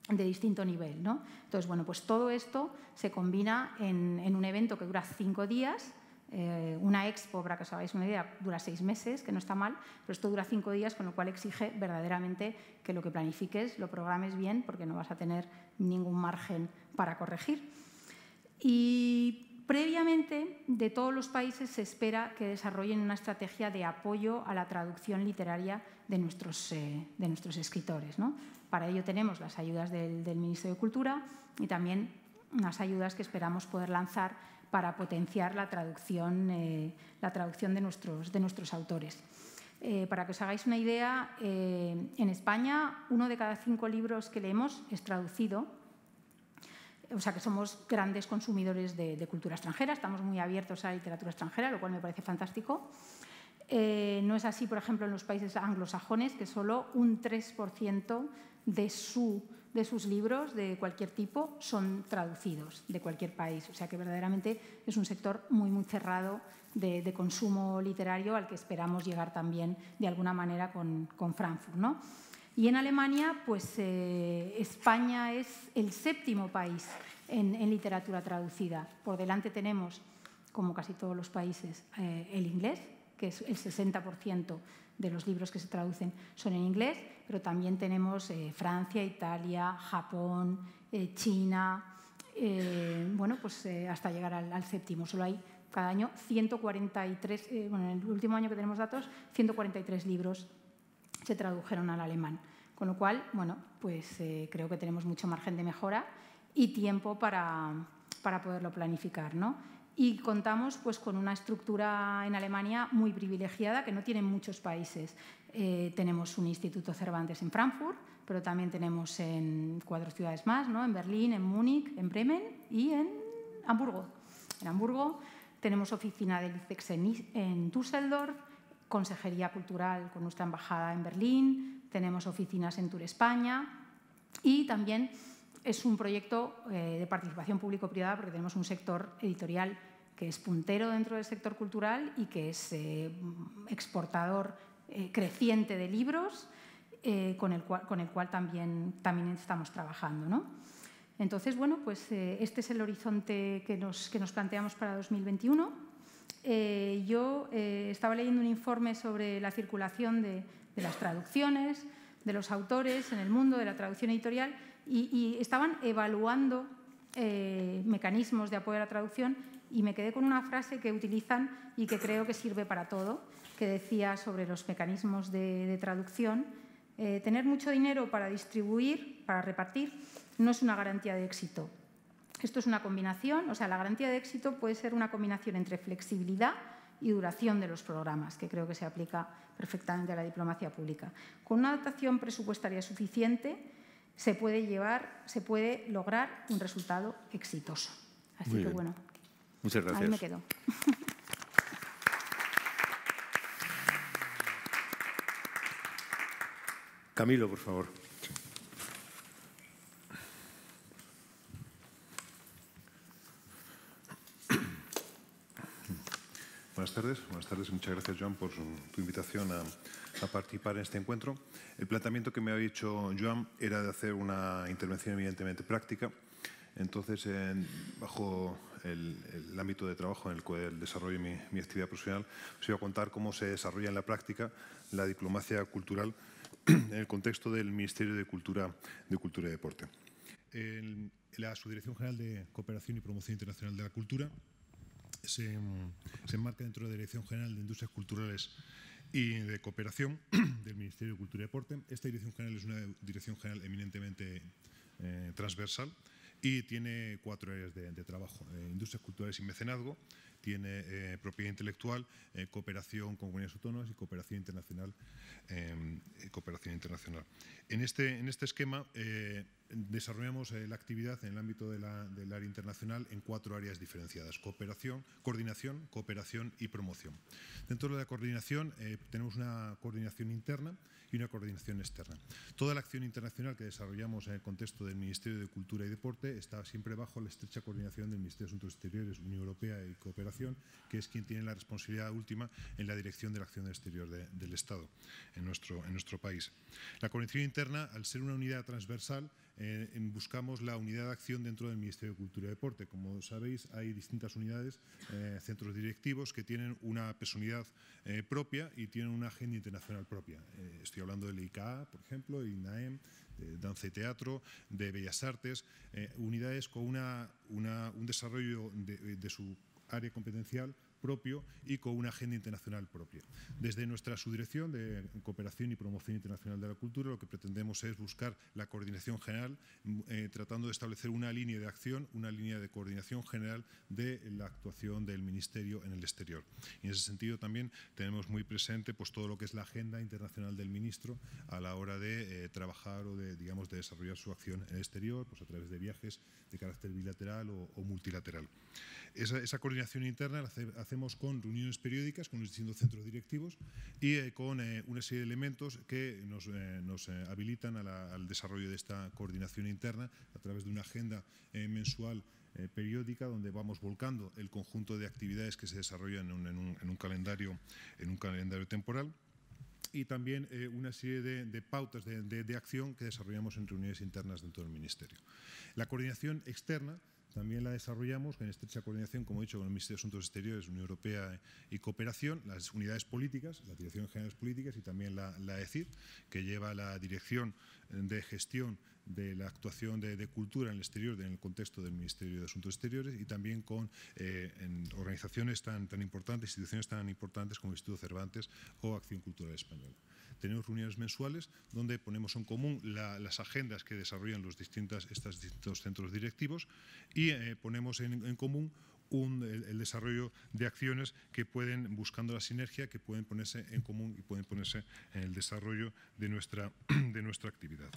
de distinto nivel. ¿no? Entonces, bueno, pues todo esto se combina en, un evento que dura cinco días, eh, una expo, para que os hagáis una idea, dura seis meses, que no está mal, pero esto dura cinco días, con lo cual exige verdaderamente que lo que planifiques lo programes bien, porque no vas a tener ningún margen para corregir. Y previamente, de todos los países se espera que desarrollen una estrategia de apoyo a la traducción literaria de nuestros, eh, de nuestros escritores. ¿no? Para ello tenemos las ayudas del, ministro Ministerio de Cultura y también unas ayudas que esperamos poder lanzar para potenciar la traducción, eh, la traducción de, nuestros, de nuestros autores. Eh, para que os hagáis una idea, en España uno de cada cinco libros que leemos es traducido, o sea que somos grandes consumidores de, de cultura extranjera, estamos muy abiertos a la literatura extranjera, lo cual me parece fantástico. Eh, no es así, por ejemplo, en los países anglosajones, que solo un 3% de, su, de sus libros de cualquier tipo son traducidos de cualquier país. O sea que verdaderamente es un sector muy, muy cerrado de, consumo literario al que esperamos llegar también de alguna manera con, con Frankfurt. ¿no? Y en Alemania, pues eh, España es el séptimo país en, literatura traducida. Por delante tenemos, como casi todos los países, eh, el inglés, que el 60% de los libros que se traducen son en inglés, pero también tenemos eh, Francia, Italia, Japón, eh, China, eh, bueno, pues hasta llegar al, séptimo. Solo hay cada año 143, bueno, en el último año que tenemos datos, 143 libros se tradujeron al alemán. Con lo cual, bueno, pues creo que tenemos mucho margen de mejora y tiempo para, para poderlo planificar, ¿no? y contamos pues, con una estructura en Alemania muy privilegiada que no tienen muchos países. Eh, tenemos un Instituto Cervantes en Frankfurt, pero también tenemos en cuatro ciudades más, ¿no? en Berlín, en Múnich, en Bremen y en Hamburgo. En Hamburgo tenemos oficina del ICEX en, en Düsseldorf, Consejería Cultural con nuestra embajada en Berlín, tenemos oficinas en Tour España y también es un proyecto eh, de participación público-privada porque tenemos un sector editorial que es puntero dentro del sector cultural y que es eh, exportador eh, creciente de libros, con el cual, también, estamos trabajando. Entonces, bueno, pues este es el horizonte que nos, planteamos para 2021. yo estaba leyendo un informe sobre la circulación de, de las traducciones, de los autores en el mundo de la traducción editorial y, estaban evaluando eh, mecanismos de apoyo a la traducción y me quedé con una frase que utilizan y que creo que sirve para todo, que decía sobre los mecanismos de, traducción. Eh, tener mucho dinero para distribuir, para repartir, no es una garantía de éxito. Esto es una combinación, o sea, la garantía de éxito puede ser una combinación entre flexibilidad y duración de los programas, que creo que se aplica perfectamente a la diplomacia pública. Con una adaptación presupuestaria suficiente, se puede llevar, se puede lograr un resultado exitoso. Así que bueno. Muchas gracias. Ahí me quedo. Camilo, por favor. buenas tardes. Buenas tardes muchas gracias, Joan, por tu invitación a, participar en este encuentro. El planteamiento que me había hecho Joan era de hacer una intervención evidentemente práctica. Entonces, bajo el, ámbito de trabajo en el cual desarrollo mi, mi actividad profesional, os pues iba a contar cómo se desarrolla en la práctica la diplomacia cultural en el contexto del Ministerio de Cultura, de Cultura y Deporte. El, la Subdirección General de Cooperación y Promoción Internacional de la Cultura se, enmarca dentro de la Dirección General de Industrias Culturales y de Cooperación del Ministerio de Cultura y Deporte. Esta Dirección General es una dirección general eminentemente eh, transversal y tiene cuatro áreas de, trabajo. Eh, industrias culturales y mecenazgo, tiene eh, propiedad intelectual, cooperación con comunidades autónomas y cooperación internacional. Em, cooperación internacional. En este, en este esquema desarrollamos eh, la actividad en el ámbito de la, del área internacional en cuatro áreas diferenciadas, cooperación, coordinación, cooperación y promoción. Dentro de la coordinación eh, tenemos una coordinación interna y una coordinación externa. Toda la acción internacional que desarrollamos en el contexto del Ministerio de Cultura y Deporte está siempre bajo la estrecha coordinación del Ministerio de Asuntos Exteriores, Unión Europea y Cooperación, que es quien tiene la responsabilidad última en la dirección de la acción exterior del Estado en nuestro, en nuestro país. La coordinación interna, al ser una unidad transversal, eh, buscamos la unidad de acción dentro del Ministerio de Cultura y Deporte. Como sabéis, hay distintas unidades, eh, centros directivos, que tienen una personalidad eh, propia y tienen una agenda internacional propia. estoy hablando del ICA, por ejemplo, INAEM, de Danza y Teatro, de Bellas Artes, unidades con un desarrollo de su área competencial propio y con una agenda internacional propia. Desde nuestra subdirección de Cooperación y Promoción Internacional de la Cultura, lo que pretendemos es buscar la coordinación general, mm, eh, tratando de establecer una línea de acción, una línea de coordinación general de la actuación del Ministerio en el exterior. en ese sentido también tenemos muy presente pues, todo lo que es la agenda internacional del ministro a la hora de eh, trabajar o de, digamos, de desarrollar su acción en el exterior, pues a través de viajes de carácter bilateral o, multilateral. Esa, coordinación interna hace hacemos con reuniones periódicas con los distintos centros directivos y eh, con eh, una serie de elementos que nos, eh, habilitan al desarrollo de esta coordinación interna a través de una agenda mensual periódica donde vamos volcando el conjunto de actividades que se desarrollan en un, calendario, en un calendario temporal y también una serie de, pautas de, de, acción que desarrollamos en reuniones internas dentro del Ministerio. La coordinación externa también la desarrollamos en estrecha coordinación, como he dicho, con el Ministerio de Asuntos Exteriores, Unión Europea y Cooperación, las unidades políticas, la Dirección General de Políticas y también la, la ECID, que lleva la Dirección de Gestión de la Actuación de, Cultura en el Exterior en el contexto del Ministerio de Asuntos Exteriores y también con eh, organizaciones tan, tan importantes, instituciones tan importantes como el Instituto Cervantes o Acción Cultural Española tenemos reuniones mensuales donde ponemos en común las agendas que desarrollan los distintas, estos distintos centros directivos y eh, ponemos en común el, desarrollo de acciones que pueden, buscando la sinergia, que pueden ponerse en común y pueden ponerse en el desarrollo de nuestra, actividad.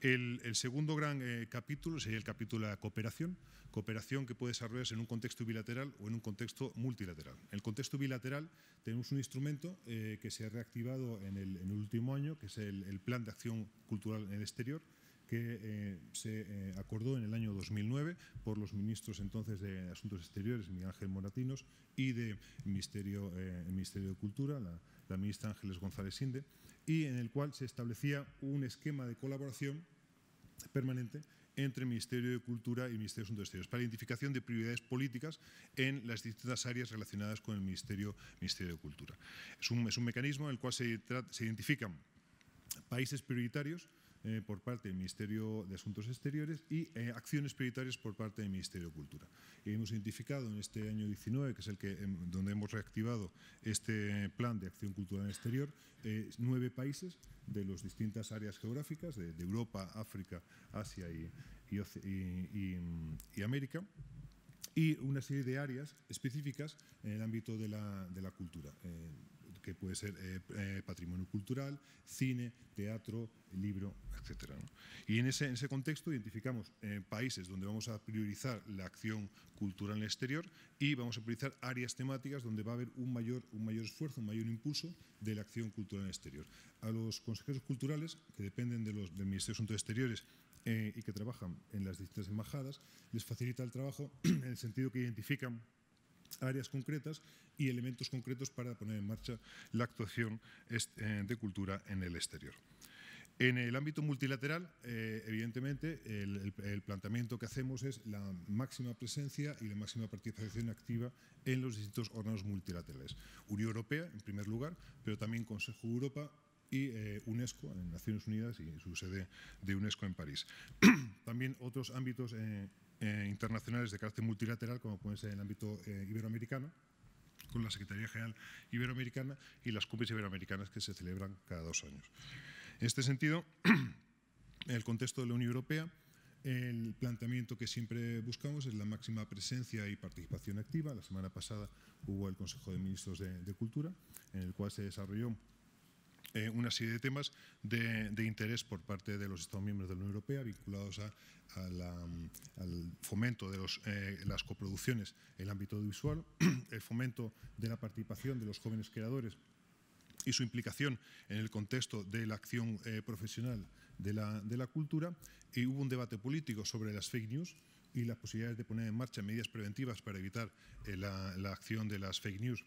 El, segundo gran eh, capítulo sería el capítulo de la cooperación, cooperación que puede desarrollarse en un contexto bilateral o en un contexto multilateral. En el contexto bilateral tenemos un instrumento eh, que se ha reactivado en el, en el, último año, que es el Plan de Acción Cultural en el Exterior, que eh, se eh, acordó en el año 2009 por los ministros entonces de Asuntos Exteriores, Miguel Ángel Moratinos, y de Ministerio, eh, Ministerio de Cultura, la, ministra Ángeles González Inde, y en el cual se establecía un esquema de colaboración permanente entre el Ministerio de Cultura y Ministerio de Asuntos Exteriores para identificación de prioridades políticas en las distintas áreas relacionadas con el Ministerio, Ministerio de Cultura. Es un, mecanismo en el cual se identifican países prioritarios eh, por parte del Ministerio de Asuntos Exteriores y eh, acciones prioritarias por parte del Ministerio de Cultura. hemos identificado en este año 19, que es el que em, donde hemos reactivado este plan de acción cultural exterior, eh, nueve países de las distintas áreas geográficas, de, Europa, África, Asia y, y, América y una serie de áreas específicas en el ámbito de la, cultura que puede ser eh, eh, patrimonio cultural, cine, teatro, libro, etc. Y en ese, contexto identificamos eh, países donde vamos a priorizar la acción cultural en el exterior y vamos a priorizar áreas temáticas donde va a haber un mayor, un mayor esfuerzo, un mayor impulso de la acción cultural en el exterior. A los consejeros culturales, que dependen de los, del Ministerio de Asuntos Exteriores y que trabajan en las distintas embajadas, les facilita el trabajo en el sentido que identifican áreas concretas y elementos concretos para poner en marcha la actuación este, eh, de cultura en el exterior. En el ámbito multilateral, eh, evidentemente, el, planteamiento que hacemos es la máxima presencia y la máxima participación activa en los distintos órganos multilaterales. Unión Europea, en primer lugar, pero también Consejo Europa y eh, UNESCO en Naciones Unidas y su sede de UNESCO en París. también otros ámbitos eh, eh, internacionales de carácter multilateral, como pueden ser en el ámbito eh, iberoamericano, con la Secretaría General Iberoamericana y las cumbres iberoamericanas que se celebran cada dos años. En este sentido, en el contexto de la Unión Europea, el planteamiento que siempre buscamos es la máxima presencia y participación activa. La semana pasada hubo el Consejo de Ministros de, de Cultura, en el cual se desarrolló eh, una serie de temas de, interés por parte de los Estados miembros de la Unión Europea vinculados mm, al fomento de eh, las coproducciones en el ámbito audiovisual, el fomento de la participación de los jóvenes creadores y su implicación en el contexto de la acción eh, profesional de la, cultura. Y hubo un debate político sobre las fake news y las posibilidades de poner en marcha medidas preventivas para evitar la, la acción de las fake news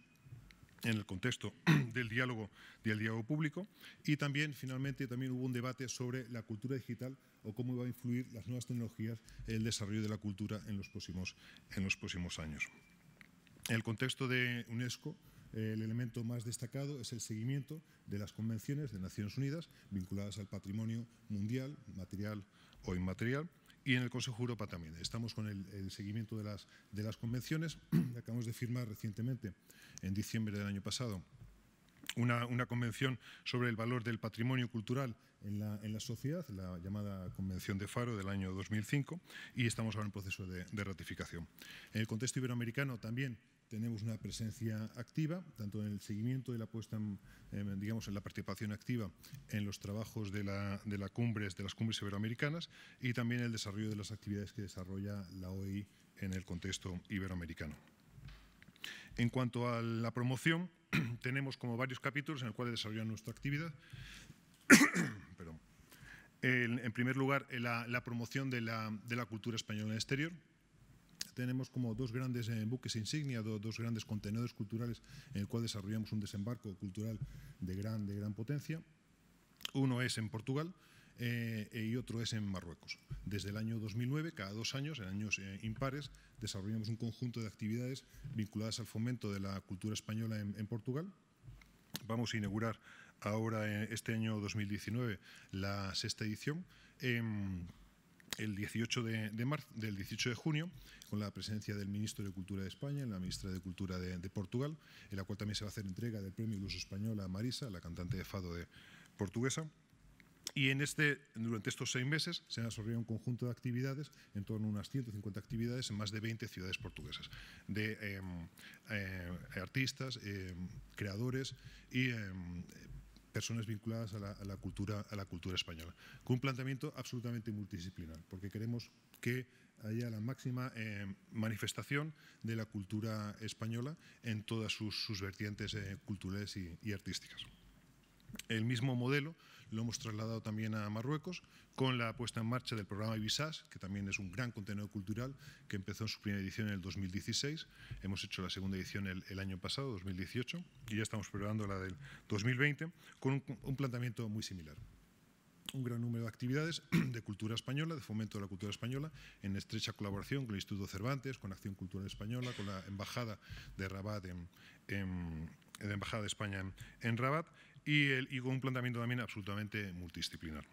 en el contexto del diálogo, del diálogo público y también finalmente también hubo un debate sobre la cultura digital o cómo iban a influir las nuevas tecnologías en el desarrollo de la cultura en los próximos, en los próximos años. En el contexto de UNESCO, eh, el elemento más destacado es el seguimiento de las convenciones de Naciones Unidas vinculadas al patrimonio mundial, material o inmaterial, y en el Consejo Europa también. Estamos con el, seguimiento de las, de las convenciones. Acabamos de firmar recientemente, en diciembre del año pasado, una, convención sobre el valor del patrimonio cultural en la, sociedad, la llamada Convención de Faro del año 2005, y estamos ahora en proceso de, de ratificación. En el contexto iberoamericano también tenemos una presencia activa, tanto en el seguimiento de la puesta, em, digamos, en la participación activa en los trabajos de, cumbres, de las cumbres iberoamericanas y también el desarrollo de las actividades que desarrolla la OI en el contexto iberoamericano. En cuanto a la promoción, tenemos como varios capítulos en los cuales desarrollamos nuestra actividad. Perdón. En, primer lugar, la, promoción de la cultura española en el exterior, tenemos como dos grandes eh, buques insignia, dos grandes contenedores culturales en el cual desarrollamos un desembarco cultural de gran, de gran potencia. Uno es en Portugal, eh, y otro es en Marruecos. Desde el año 2009, cada dos años, en años eh, impares, desarrollamos un conjunto de actividades vinculadas al fomento de la cultura española en, Portugal. Vamos a inaugurar ahora, este año 2019, la sexta edición el 18 de, marzo, del 18 de junio, con la presencia del ministro de Cultura de España, la ministra de Cultura de, Portugal, en la cual también se va a hacer entrega del premio Luso Español a Marisa, la cantante de Fado de portuguesa. Y en este, durante estos seis meses se han desarrollado un conjunto de actividades, en torno a unas 150 actividades en más de 20 ciudades portuguesas, de em, eh, artistas, em, creadores y em, personas vinculadas a la, cultura, a la cultura española, con un planteamiento absolutamente multidisciplinar, porque queremos que haya la máxima eh, manifestación de la cultura española en todas sus, vertientes eh, culturales y artísticas. El mismo modelo lo hemos trasladado también a Marruecos con la puesta en marcha del programa Ibisas, que también es un gran contenido cultural que empezó en su primera edición en el 2016. Hemos hecho la segunda edición el, año pasado, 2018, y ya estamos preparando la del 2020 con un, planteamiento muy similar un gran número de actividades de cultura española, de fomento de la cultura española, en estrecha colaboración con el Instituto Cervantes, con Acción Cultural Española, con la Embajada de Rabat en, Embajada de España en Rabat y, con un planteamiento también absolutamente multidisciplinar.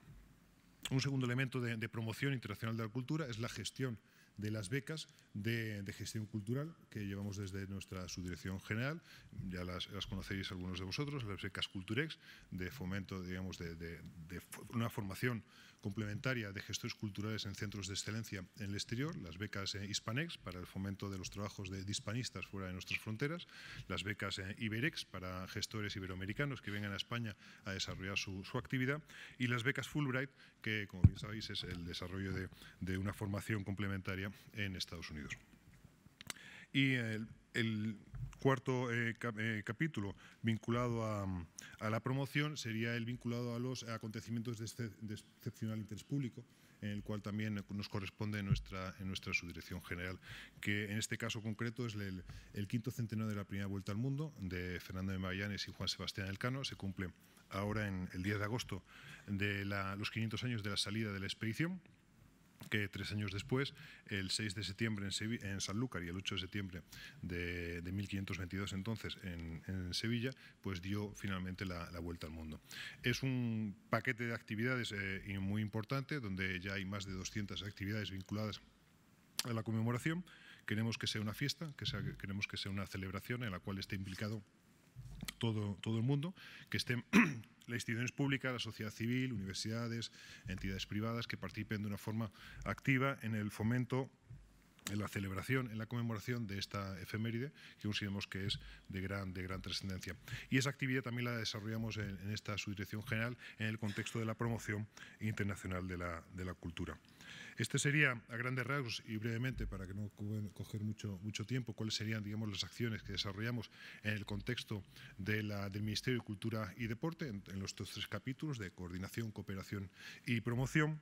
Un segundo elemento de, promoción internacional de la cultura es la gestión de las becas de, gestión cultural que llevamos desde nuestra subdirección general. Ya las, conocéis algunos de vosotros, las becas Culturex, de fomento, digamos, de, de una formación complementaria de gestores culturales en centros de excelencia en el exterior, las becas eh, Hispanex para el fomento de los trabajos de, hispanistas fuera de nuestras fronteras, las becas eh, Iberex para gestores iberoamericanos que vengan a España a desarrollar su, actividad y las becas Fulbright, que como bien sabéis es el desarrollo de, de una formación complementaria en Estados Unidos. Y el el cuarto eh, eh, capítulo vinculado a, la promoción sería el vinculado a los acontecimientos de, excepcional interés público, en el cual también nos corresponde nuestra, en nuestra subdirección general, que en este caso concreto es el, quinto centenario de la primera vuelta al mundo de Fernando de Magallanes y Juan Sebastián Elcano. Se cumple ahora en el 10 de agosto de los 500 años de la salida de la expedición que tres años después, el 6 de septiembre en, en Sanlúcar y el 8 de septiembre de, 1522 entonces en, Sevilla, pues dio finalmente la, vuelta al mundo. Es un paquete de actividades eh, muy importante, donde ya hay más de 200 actividades vinculadas a la conmemoración. Queremos que sea una fiesta, que sea, queremos que sea una celebración en la cual esté implicado todo, todo el mundo, que estén las instituciones públicas, la sociedad civil, universidades, entidades privadas que participen de una forma activa en el fomento en la celebración, en la conmemoración de esta efeméride, que consideramos que es de gran, de gran trascendencia. Y esa actividad también la desarrollamos en, esta subdirección general en el contexto de la promoción internacional de la cultura. Este sería, a grandes rasgos y brevemente, para que no coger mucho, mucho tiempo, cuáles serían digamos, las acciones que desarrollamos en el contexto de la, del Ministerio de Cultura y Deporte, en, en los tres capítulos de coordinación, cooperación y promoción.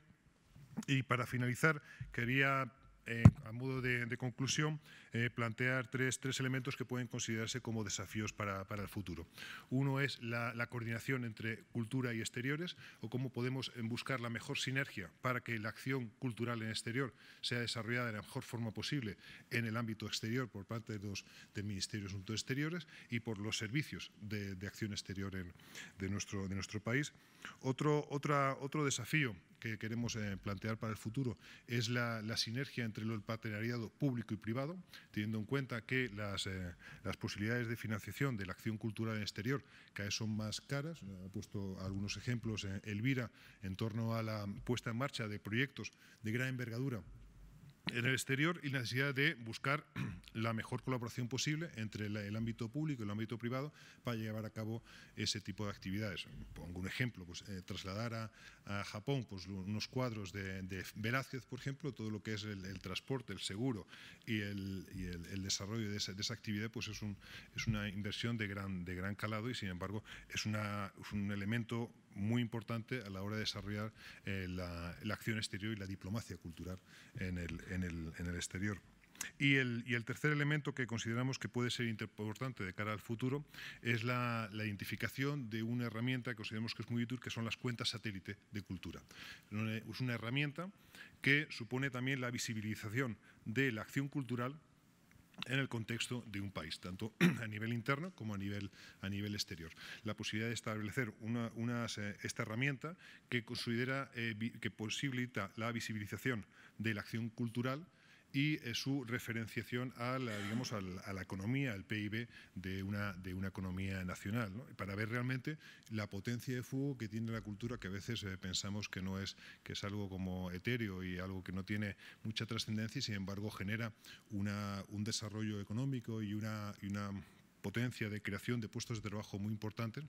Y para finalizar, quería eh, a modo de, conclusión, eh, plantear tres, elementos que pueden considerarse como desafíos para, el futuro. Uno es la, coordinación entre cultura y exteriores, o cómo podemos eh, buscar la mejor sinergia para que la acción cultural en exterior sea desarrollada de la mejor forma posible en el ámbito exterior por parte de los del Ministerio de Asuntos Exteriores y por los servicios de, acción exterior de, nuestro, de nuestro país. Otro, otra, otro desafío que queremos eh, plantear para el futuro es la, sinergia entre el partenariado público y privado, teniendo en cuenta que eh, las, posibilidades de financiación de la acción cultural en exterior cada vez son más caras. Ha puesto algunos ejemplos eh, Elvira en torno a la puesta en marcha de proyectos de gran envergadura en el exterior y la necesidad de buscar la mejor colaboración posible entre el ámbito público y el ámbito privado para llevar a cabo ese tipo de actividades. Pongo un ejemplo, pues, eh, trasladar a, Japón pues, unos cuadros de, de, Velázquez, por ejemplo, todo lo que es el, transporte, el seguro y el, y el, desarrollo de esa, de esa, actividad, pues es, un, es una inversión de gran, de gran calado y sin embargo es, una, un elemento muy importante a la hora de desarrollar eh, la, acción exterior y la diplomacia cultural en el, exterior. Y el, tercer elemento que consideramos que puede ser importante de cara al futuro es la, la, identificación de una herramienta que consideramos que es muy útil, que son las cuentas satélite de cultura. Es una herramienta que supone también la visibilización de la acción cultural en el contexto de un país, tanto a nivel interno como a nivel, a nivel exterior. La posibilidad de establecer una, eh, esta herramienta que considera eh, que posibilita la visibilización de la acción cultural y eh, su referenciación a la, digamos, a la, economía, al PIB de una, economía nacional, para ver realmente la potencia de fuego que tiene la cultura, que a veces eh, pensamos que no es, que es algo como etéreo y algo que no tiene mucha trascendencia y sin embargo genera un desarrollo económico y una, potencia de creación de puestos de trabajo muy importante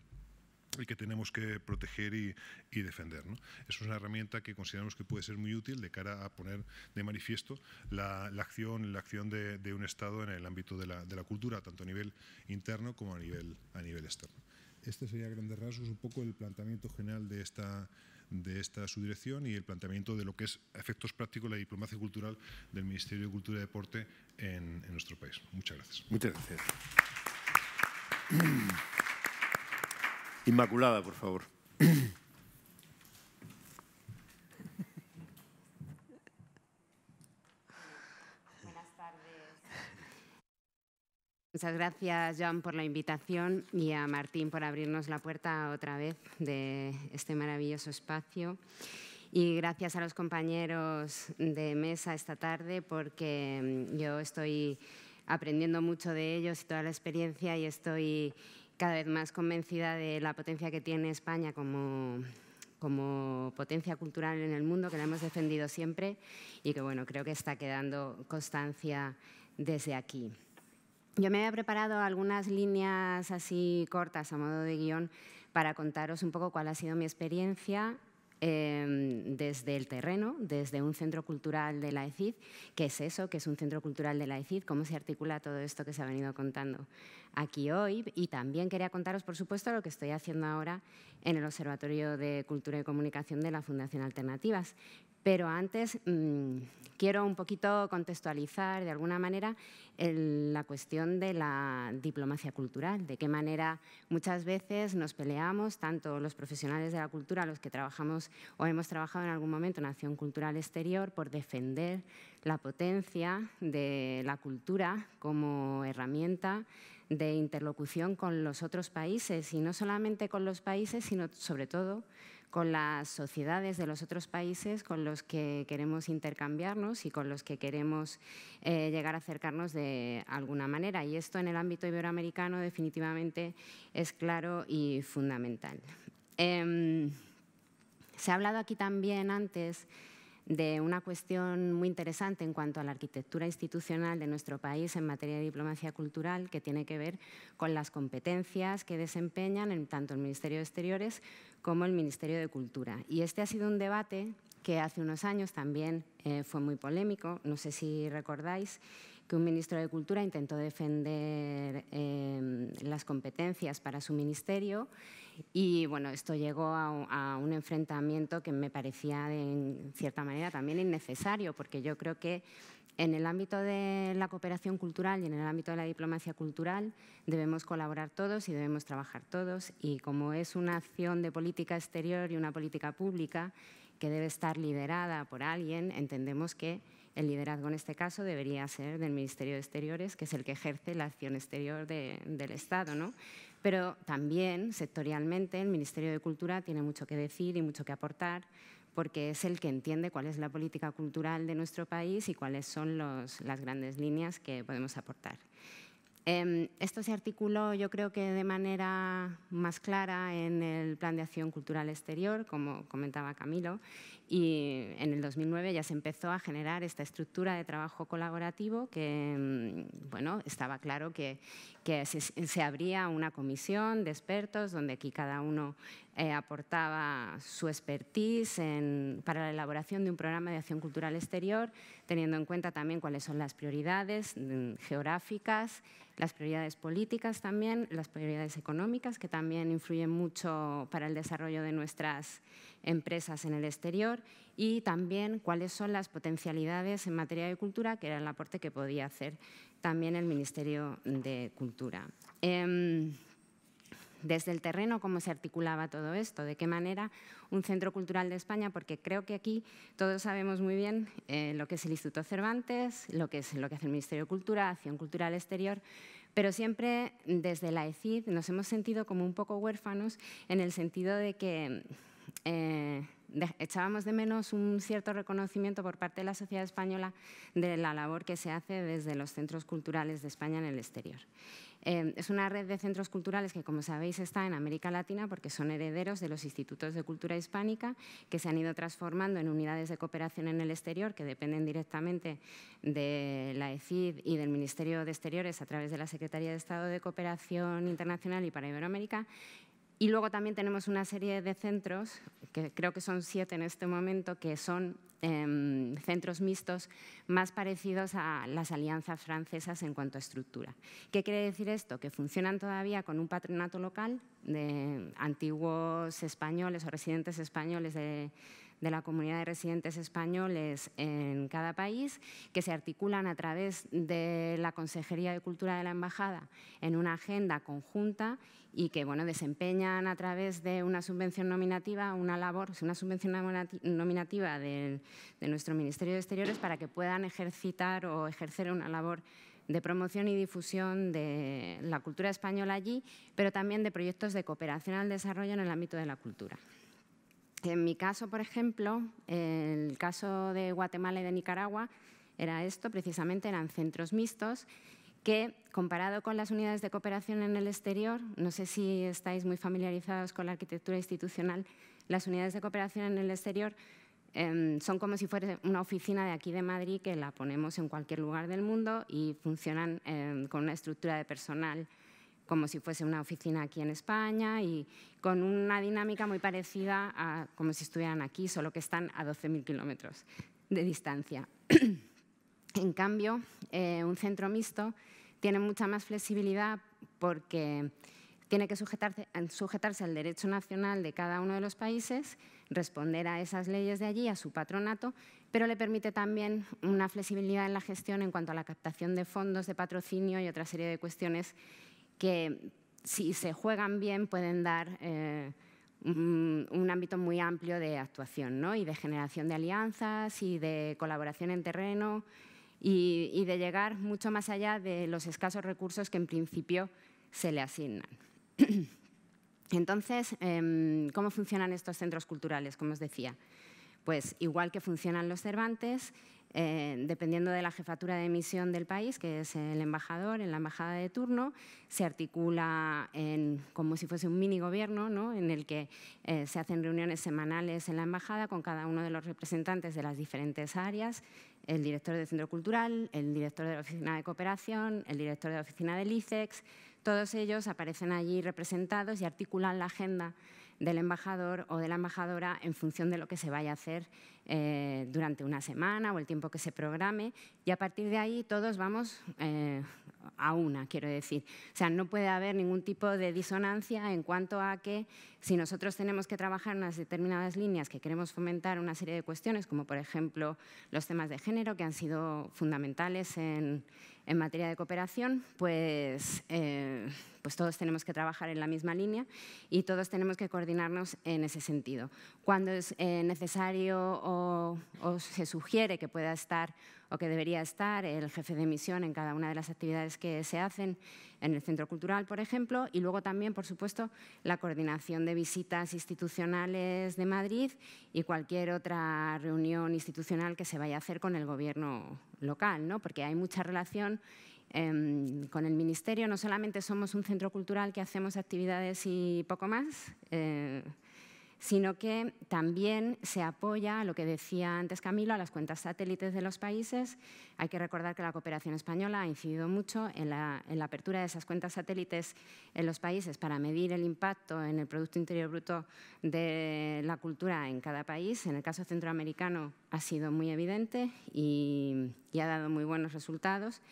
y que tenemos que proteger y, defender. ¿no? Es una herramienta que consideramos que puede ser muy útil de cara a poner de manifiesto la, la acción, la acción de, un Estado en el ámbito de la, cultura, tanto a nivel interno como a nivel, a nivel externo. Este sería a grandes rasgos un poco el planteamiento general de esta, de esta subdirección y el planteamiento de lo que es efectos prácticos de la diplomacia cultural del Ministerio de Cultura y Deporte en, en nuestro país. Muchas gracias. Muchas gracias. Inmaculada, por favor. Muchas gracias, John, por la invitación y a Martín por abrirnos la puerta otra vez de este maravilloso espacio. Y gracias a los compañeros de mesa esta tarde porque mm, yo estoy aprendiendo mucho de ellos y toda la experiencia y estoy cada vez más convencida de la potencia que tiene España como, potencia cultural en el mundo, que la hemos defendido siempre y que bueno, creo que está quedando constancia desde aquí. Yo me había preparado algunas líneas así cortas a modo de guión para contaros un poco cuál ha sido mi experiencia Em, desde el terreno, desde un centro cultural de la ECID. ¿Qué es eso? ¿Qué es un centro cultural de la ECID? ¿Cómo se articula todo esto que se ha venido contando aquí hoy? Y también quería contaros, por supuesto, lo que estoy haciendo ahora en el Observatorio de Cultura y Comunicación de la Fundación Alternativas, pero antes mm, quiero un poquito contextualizar de alguna manera la cuestión de la diplomacia cultural, de qué manera muchas veces nos peleamos, tanto los profesionales de la cultura, los que trabajamos o hemos trabajado en algún momento en acción cultural exterior, por defender la potencia de la cultura como herramienta de interlocución con los otros países, y no solamente con los países, sino sobre todo con las sociedades de los otros países con los que queremos intercambiarnos y con los que queremos eh, llegar a acercarnos de alguna manera. Y esto en el ámbito iberoamericano definitivamente es claro y fundamental. Em, se ha hablado aquí también antes de una cuestión muy interesante en cuanto a la arquitectura institucional de nuestro país en materia de diplomacia cultural, que tiene que ver con las competencias que desempeñan tanto el Ministerio de Exteriores como el Ministerio de Cultura. Y este ha sido un debate que hace unos años también eh, fue muy polémico, no sé si recordáis, que un ministro de Cultura intentó defender eh, las competencias para su ministerio y bueno, esto llegó a, un enfrentamiento que me parecía en cierta manera también innecesario, porque yo creo que en el ámbito de la cooperación cultural y en el ámbito de la diplomacia cultural debemos colaborar todos y debemos trabajar todos y como es una acción de política exterior y una política pública que debe estar liderada por alguien, entendemos que el liderazgo en este caso debería ser del Ministerio de Exteriores, que es el que ejerce la acción exterior del Estado. ¿no? Pero también, sectorialmente, el Ministerio de Cultura tiene mucho que decir y mucho que aportar porque es el que entiende cuál es la política cultural de nuestro país y cuáles son las grandes líneas que podemos aportar. Em, esto se articuló yo creo que de manera más clara en el Plan de Acción Cultural Exterior, como comentaba Camilo, y en el 2009 ya se empezó a generar esta estructura de trabajo colaborativo que, em, bueno, estaba claro que, se abría una comisión de expertos donde aquí cada uno eh, aportaba su expertise para la elaboración de un programa de acción cultural exterior, teniendo en cuenta también cuáles son las prioridades mm, geográficas, las prioridades políticas también, las prioridades económicas, que también influyen mucho para el desarrollo de nuestras empresas en el exterior, y también cuáles son las potencialidades en materia de cultura, que era el aporte que podía hacer también el Ministerio de Cultura. Em, desde el terreno cómo se articulaba todo esto, de qué manera un centro cultural de España, porque creo que aquí todos sabemos muy bien eh, lo que es el Instituto Cervantes, lo que, es, lo que hace el Ministerio de Cultura, Acción Cultural Exterior, pero siempre desde la ECID nos hemos sentido como un poco huérfanos en el sentido de que... Eh, echábamos de menos un cierto reconocimiento por parte de la sociedad española de la labor que se hace desde los centros culturales de España en el exterior. Eh, es una red de centros culturales que, como sabéis, está en América Latina porque son herederos de los institutos de cultura hispánica que se han ido transformando en unidades de cooperación en el exterior que dependen directamente de la ECID y del Ministerio de Exteriores a través de la Secretaría de Estado de Cooperación Internacional y para Iberoamérica y luego también tenemos una serie de centros, que creo que son siete en este momento, que son em, centros mixtos más parecidos a las alianzas francesas en cuanto a estructura. ¿Qué quiere decir esto? Que funcionan todavía con un patronato local de antiguos españoles o residentes españoles de, de la comunidad de residentes españoles en cada país, que se articulan a través de la Consejería de Cultura de la Embajada en una agenda conjunta y que bueno, desempeñan a través de una subvención nominativa, una labor, una subvención nominativa de, de nuestro Ministerio de Exteriores para que puedan ejercitar o ejercer una labor de promoción y difusión de la cultura española allí, pero también de proyectos de cooperación al desarrollo en el ámbito de la cultura. En mi caso, por ejemplo, el caso de Guatemala y de Nicaragua era esto, precisamente eran centros mixtos que, comparado con las unidades de cooperación en el exterior, no sé si estáis muy familiarizados con la arquitectura institucional, las unidades de cooperación en el exterior em, son como si fuera una oficina de aquí de Madrid que la ponemos en cualquier lugar del mundo y funcionan em, con una estructura de personal como si fuese una oficina aquí en España y con una dinámica muy parecida a como si estuvieran aquí, solo que están a 12.000 kilómetros de distancia. en cambio, eh, un centro mixto tiene mucha más flexibilidad porque tiene que sujetarse, eh, sujetarse al derecho nacional de cada uno de los países, responder a esas leyes de allí, a su patronato, pero le permite también una flexibilidad en la gestión en cuanto a la captación de fondos, de patrocinio y otra serie de cuestiones que si se juegan bien pueden dar eh, un, ámbito muy amplio de actuación ¿no? y de generación de alianzas y de colaboración en terreno y, de llegar mucho más allá de los escasos recursos que en principio se le asignan. Entonces, em, ¿cómo funcionan estos centros culturales, como os decía? Pues igual que funcionan los Cervantes, eh, dependiendo de la jefatura de misión del país, que es el embajador, en la embajada de turno, se articula como si fuese un mini gobierno, ¿no? en el que eh, se hacen reuniones semanales en la embajada con cada uno de los representantes de las diferentes áreas, el director del centro cultural, el director de la oficina de cooperación, el director de la oficina del ICEX, todos ellos aparecen allí representados y articulan la agenda del embajador o de la embajadora en función de lo que se vaya a hacer eh, durante una semana o el tiempo que se programe. Y a partir de ahí todos vamos eh, a una, quiero decir. O sea, no puede haber ningún tipo de disonancia en cuanto a que si nosotros tenemos que trabajar en unas determinadas líneas que queremos fomentar una serie de cuestiones, como por ejemplo los temas de género, que han sido fundamentales en, materia de cooperación, pues, eh, pues todos tenemos que trabajar en la misma línea y todos tenemos que coordinarnos en ese sentido. Cuando es eh, necesario o, o se sugiere que pueda estar o que debería estar el jefe de misión en cada una de las actividades que se hacen en el centro cultural, por ejemplo, y luego también, por supuesto, la coordinación de visitas institucionales de Madrid y cualquier otra reunión institucional que se vaya a hacer con el gobierno local, ¿no? porque hay mucha relación em, con el Ministerio. No solamente somos un centro cultural que hacemos actividades y poco más, eh, sino que también se apoya a lo que decía antes Camilo, a las cuentas satélites de los países. Hay que recordar que la cooperación española ha incidido mucho en la, apertura de esas cuentas satélites en los países para medir el impacto en el Producto Interior Bruto de la cultura en cada país. En el caso centroamericano ha sido muy evidente y ha dado muy buenos resultados.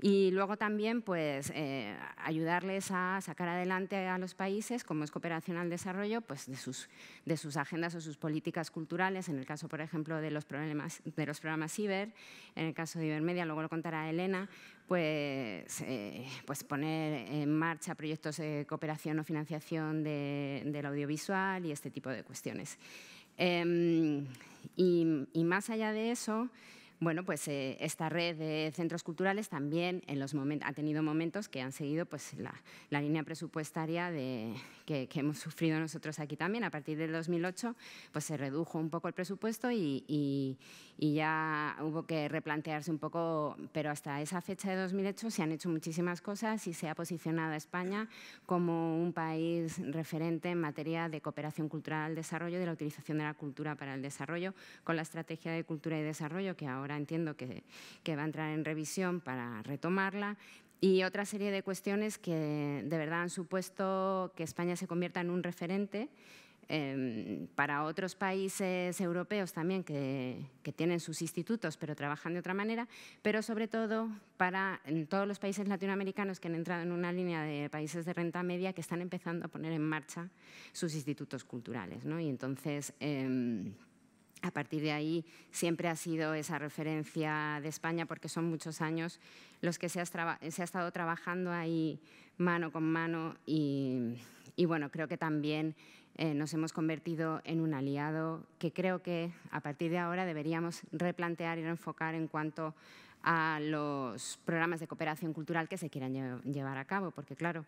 Y luego también pues, eh, ayudarles a sacar adelante a los países, como es cooperación al desarrollo, pues, de, sus, de sus agendas o sus políticas culturales, en el caso, por ejemplo, de los, problemas, de los programas IBER, en el caso de Ibermedia, luego lo contará Elena, pues, eh, pues poner en marcha proyectos de cooperación o financiación del audiovisual y este tipo de cuestiones. Em, y más allá de eso, bueno, pues eh, esta red de centros culturales también en los ha tenido momentos que han seguido pues, la, línea presupuestaria de, que, hemos sufrido nosotros aquí también. A partir del 2008 pues, se redujo un poco el presupuesto y, ya hubo que replantearse un poco, pero hasta esa fecha de 2008 se han hecho muchísimas cosas y se ha posicionado a España como un país referente en materia de cooperación cultural desarrollo, de la utilización de la cultura para el desarrollo, con la estrategia de cultura y desarrollo que ahora entiendo que, va a entrar en revisión para retomarla, y otra serie de cuestiones que de verdad han supuesto que España se convierta en un referente em, para otros países europeos también que, tienen sus institutos pero trabajan de otra manera, pero sobre todo para todos los países latinoamericanos que han entrado en una línea de países de renta media que están empezando a poner en marcha sus institutos culturales. ¿no? Y entonces... Em, a partir de ahí siempre ha sido esa referencia de España porque son muchos años los que se ha, estado trabajando ahí mano con mano y, bueno, creo que también eh, nos hemos convertido en un aliado que creo que a partir de ahora deberíamos replantear y enfocar en cuanto a los programas de cooperación cultural que se quieran llevar a cabo, porque claro,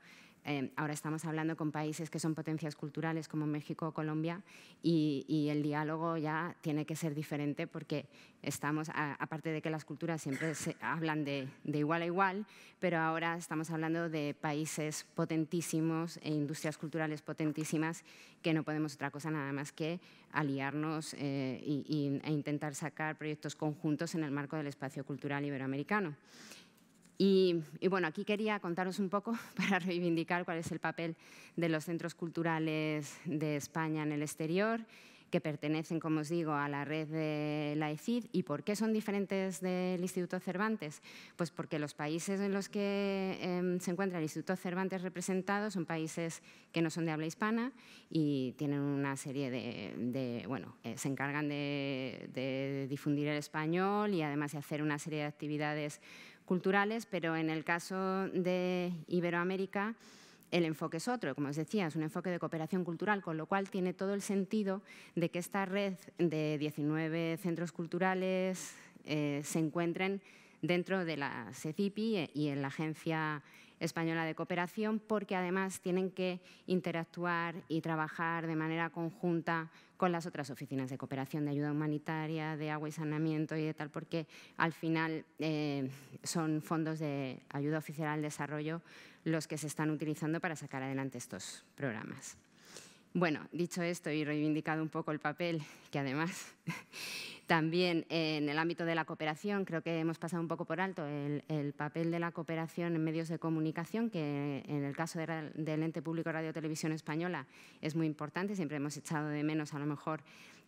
eh, ahora estamos hablando con países que son potencias culturales como México o Colombia y, el diálogo ya tiene que ser diferente porque estamos, aparte de que las culturas siempre se hablan de, igual a igual, pero ahora estamos hablando de países potentísimos e industrias culturales potentísimas que no podemos otra cosa nada más que aliarnos eh, e intentar sacar proyectos conjuntos en el marco del espacio cultural iberoamericano. Y, bueno, aquí quería contaros un poco para reivindicar cuál es el papel de los centros culturales de España en el exterior, que pertenecen, como os digo, a la red de la ECID. ¿Y por qué son diferentes del Instituto Cervantes? Pues porque los países en los que em, se encuentra el Instituto Cervantes representado son países que no son de habla hispana y tienen una serie de, bueno, eh, se encargan de, de difundir el español y además de hacer una serie de actividades culturales, pero en el caso de Iberoamérica el enfoque es otro, como os decía, es un enfoque de cooperación cultural, con lo cual tiene todo el sentido de que esta red de 19 centros culturales eh, se encuentren dentro de la CECIPI y en la Agencia Española de Cooperación, porque además tienen que interactuar y trabajar de manera conjunta con las otras oficinas de cooperación de ayuda humanitaria, de agua y saneamiento y de tal, porque al final eh, son fondos de ayuda oficial al desarrollo los que se están utilizando para sacar adelante estos programas. Bueno, dicho esto y reivindicado un poco el papel, que además también en el ámbito de la cooperación, creo que hemos pasado un poco por alto el, papel de la cooperación en medios de comunicación, que en el caso del ente público Radio Televisión Española es muy importante, siempre hemos echado de menos a lo mejor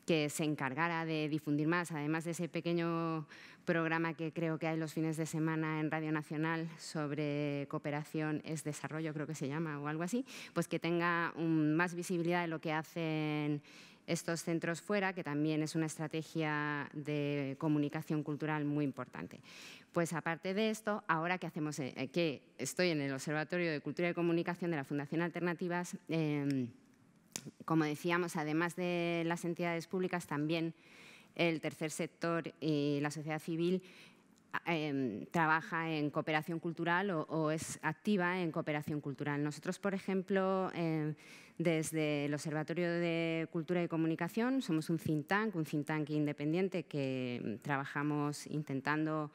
que se encargara de difundir más, además de ese pequeño programa que creo que hay los fines de semana en Radio Nacional sobre cooperación es desarrollo, creo que se llama, o algo así, pues que tenga más visibilidad de lo que hacen estos centros fuera, que también es una estrategia de comunicación cultural muy importante. Pues aparte de esto, ahora que hacemos, eh, que estoy en el Observatorio de Cultura y Comunicación de la Fundación Alternativas, em, como decíamos, además de las entidades públicas, también el tercer sector y la sociedad civil eh, trabaja en cooperación cultural o, es activa en cooperación cultural. Nosotros, por ejemplo, eh, desde el Observatorio de Cultura y Comunicación somos un think tank, un think tank independiente que trabajamos intentando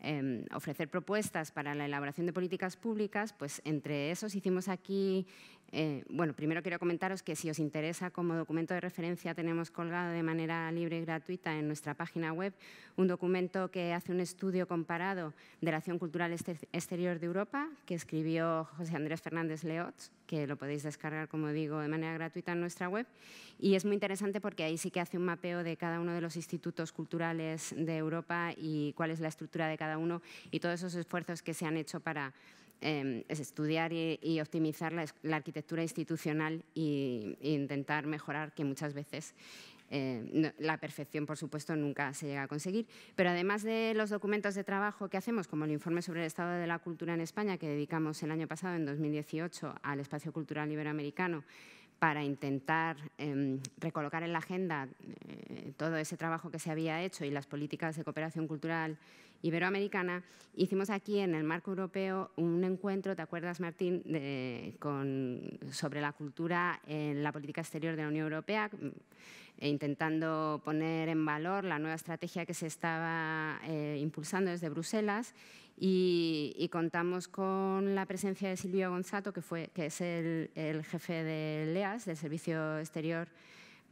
eh, ofrecer propuestas para la elaboración de políticas públicas, pues entre esos hicimos aquí eh, bueno, primero quiero comentaros que si os interesa, como documento de referencia tenemos colgado de manera libre y gratuita en nuestra página web un documento que hace un estudio comparado de la acción cultural exterior de Europa, que escribió José Andrés Fernández Leot, que lo podéis descargar, como digo, de manera gratuita en nuestra web. Y es muy interesante porque ahí sí que hace un mapeo de cada uno de los institutos culturales de Europa y cuál es la estructura de cada uno y todos esos esfuerzos que se han hecho para Em, es estudiar y, optimizar la, arquitectura institucional e intentar mejorar que muchas veces eh, la perfección, por supuesto, nunca se llega a conseguir. Pero además de los documentos de trabajo que hacemos, como el informe sobre el estado de la cultura en España, que dedicamos el año pasado, en 2018, al espacio cultural iberoamericano, para intentar em, recolocar en la agenda eh, todo ese trabajo que se había hecho y las políticas de cooperación cultural iberoamericana, hicimos aquí en el marco europeo un encuentro, ¿te acuerdas, Martín?, sobre la cultura en la política exterior de la Unión Europea, mm, e intentando poner en valor la nueva estrategia que se estaba eh, impulsando desde Bruselas y, contamos con la presencia de Silvio Gonzato, que, fue, es el, el jefe de LEAS, del Servicio Exterior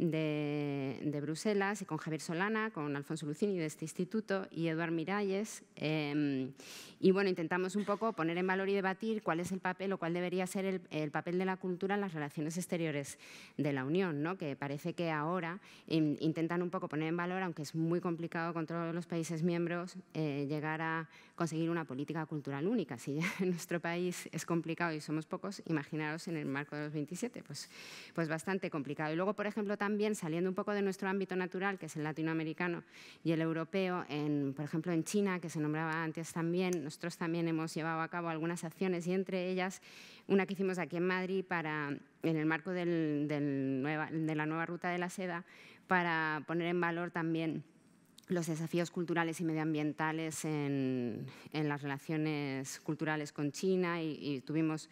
de, Bruselas y con Javier Solana, con Alfonso Lucini de este instituto y Eduard Miralles. Em, y bueno, intentamos un poco poner en valor y debatir cuál es el papel o cuál debería ser el, papel de la cultura en las relaciones exteriores de la Unión, ¿no? que parece que ahora em, intentan un poco poner en valor, aunque es muy complicado con todos los países miembros, eh, llegar a conseguir una política cultural única. Si en nuestro país es complicado y somos pocos, imaginaros en el marco de los 27, pues, pues bastante complicado. Y luego, por ejemplo, también saliendo un poco de nuestro ámbito natural, que es el latinoamericano y el europeo, en, por ejemplo en China, que se nombraba antes también, nosotros también hemos llevado a cabo algunas acciones y entre ellas una que hicimos aquí en Madrid para, en el marco de la nueva ruta de la seda para poner en valor también los desafíos culturales y medioambientales en, en las relaciones culturales con China y, tuvimos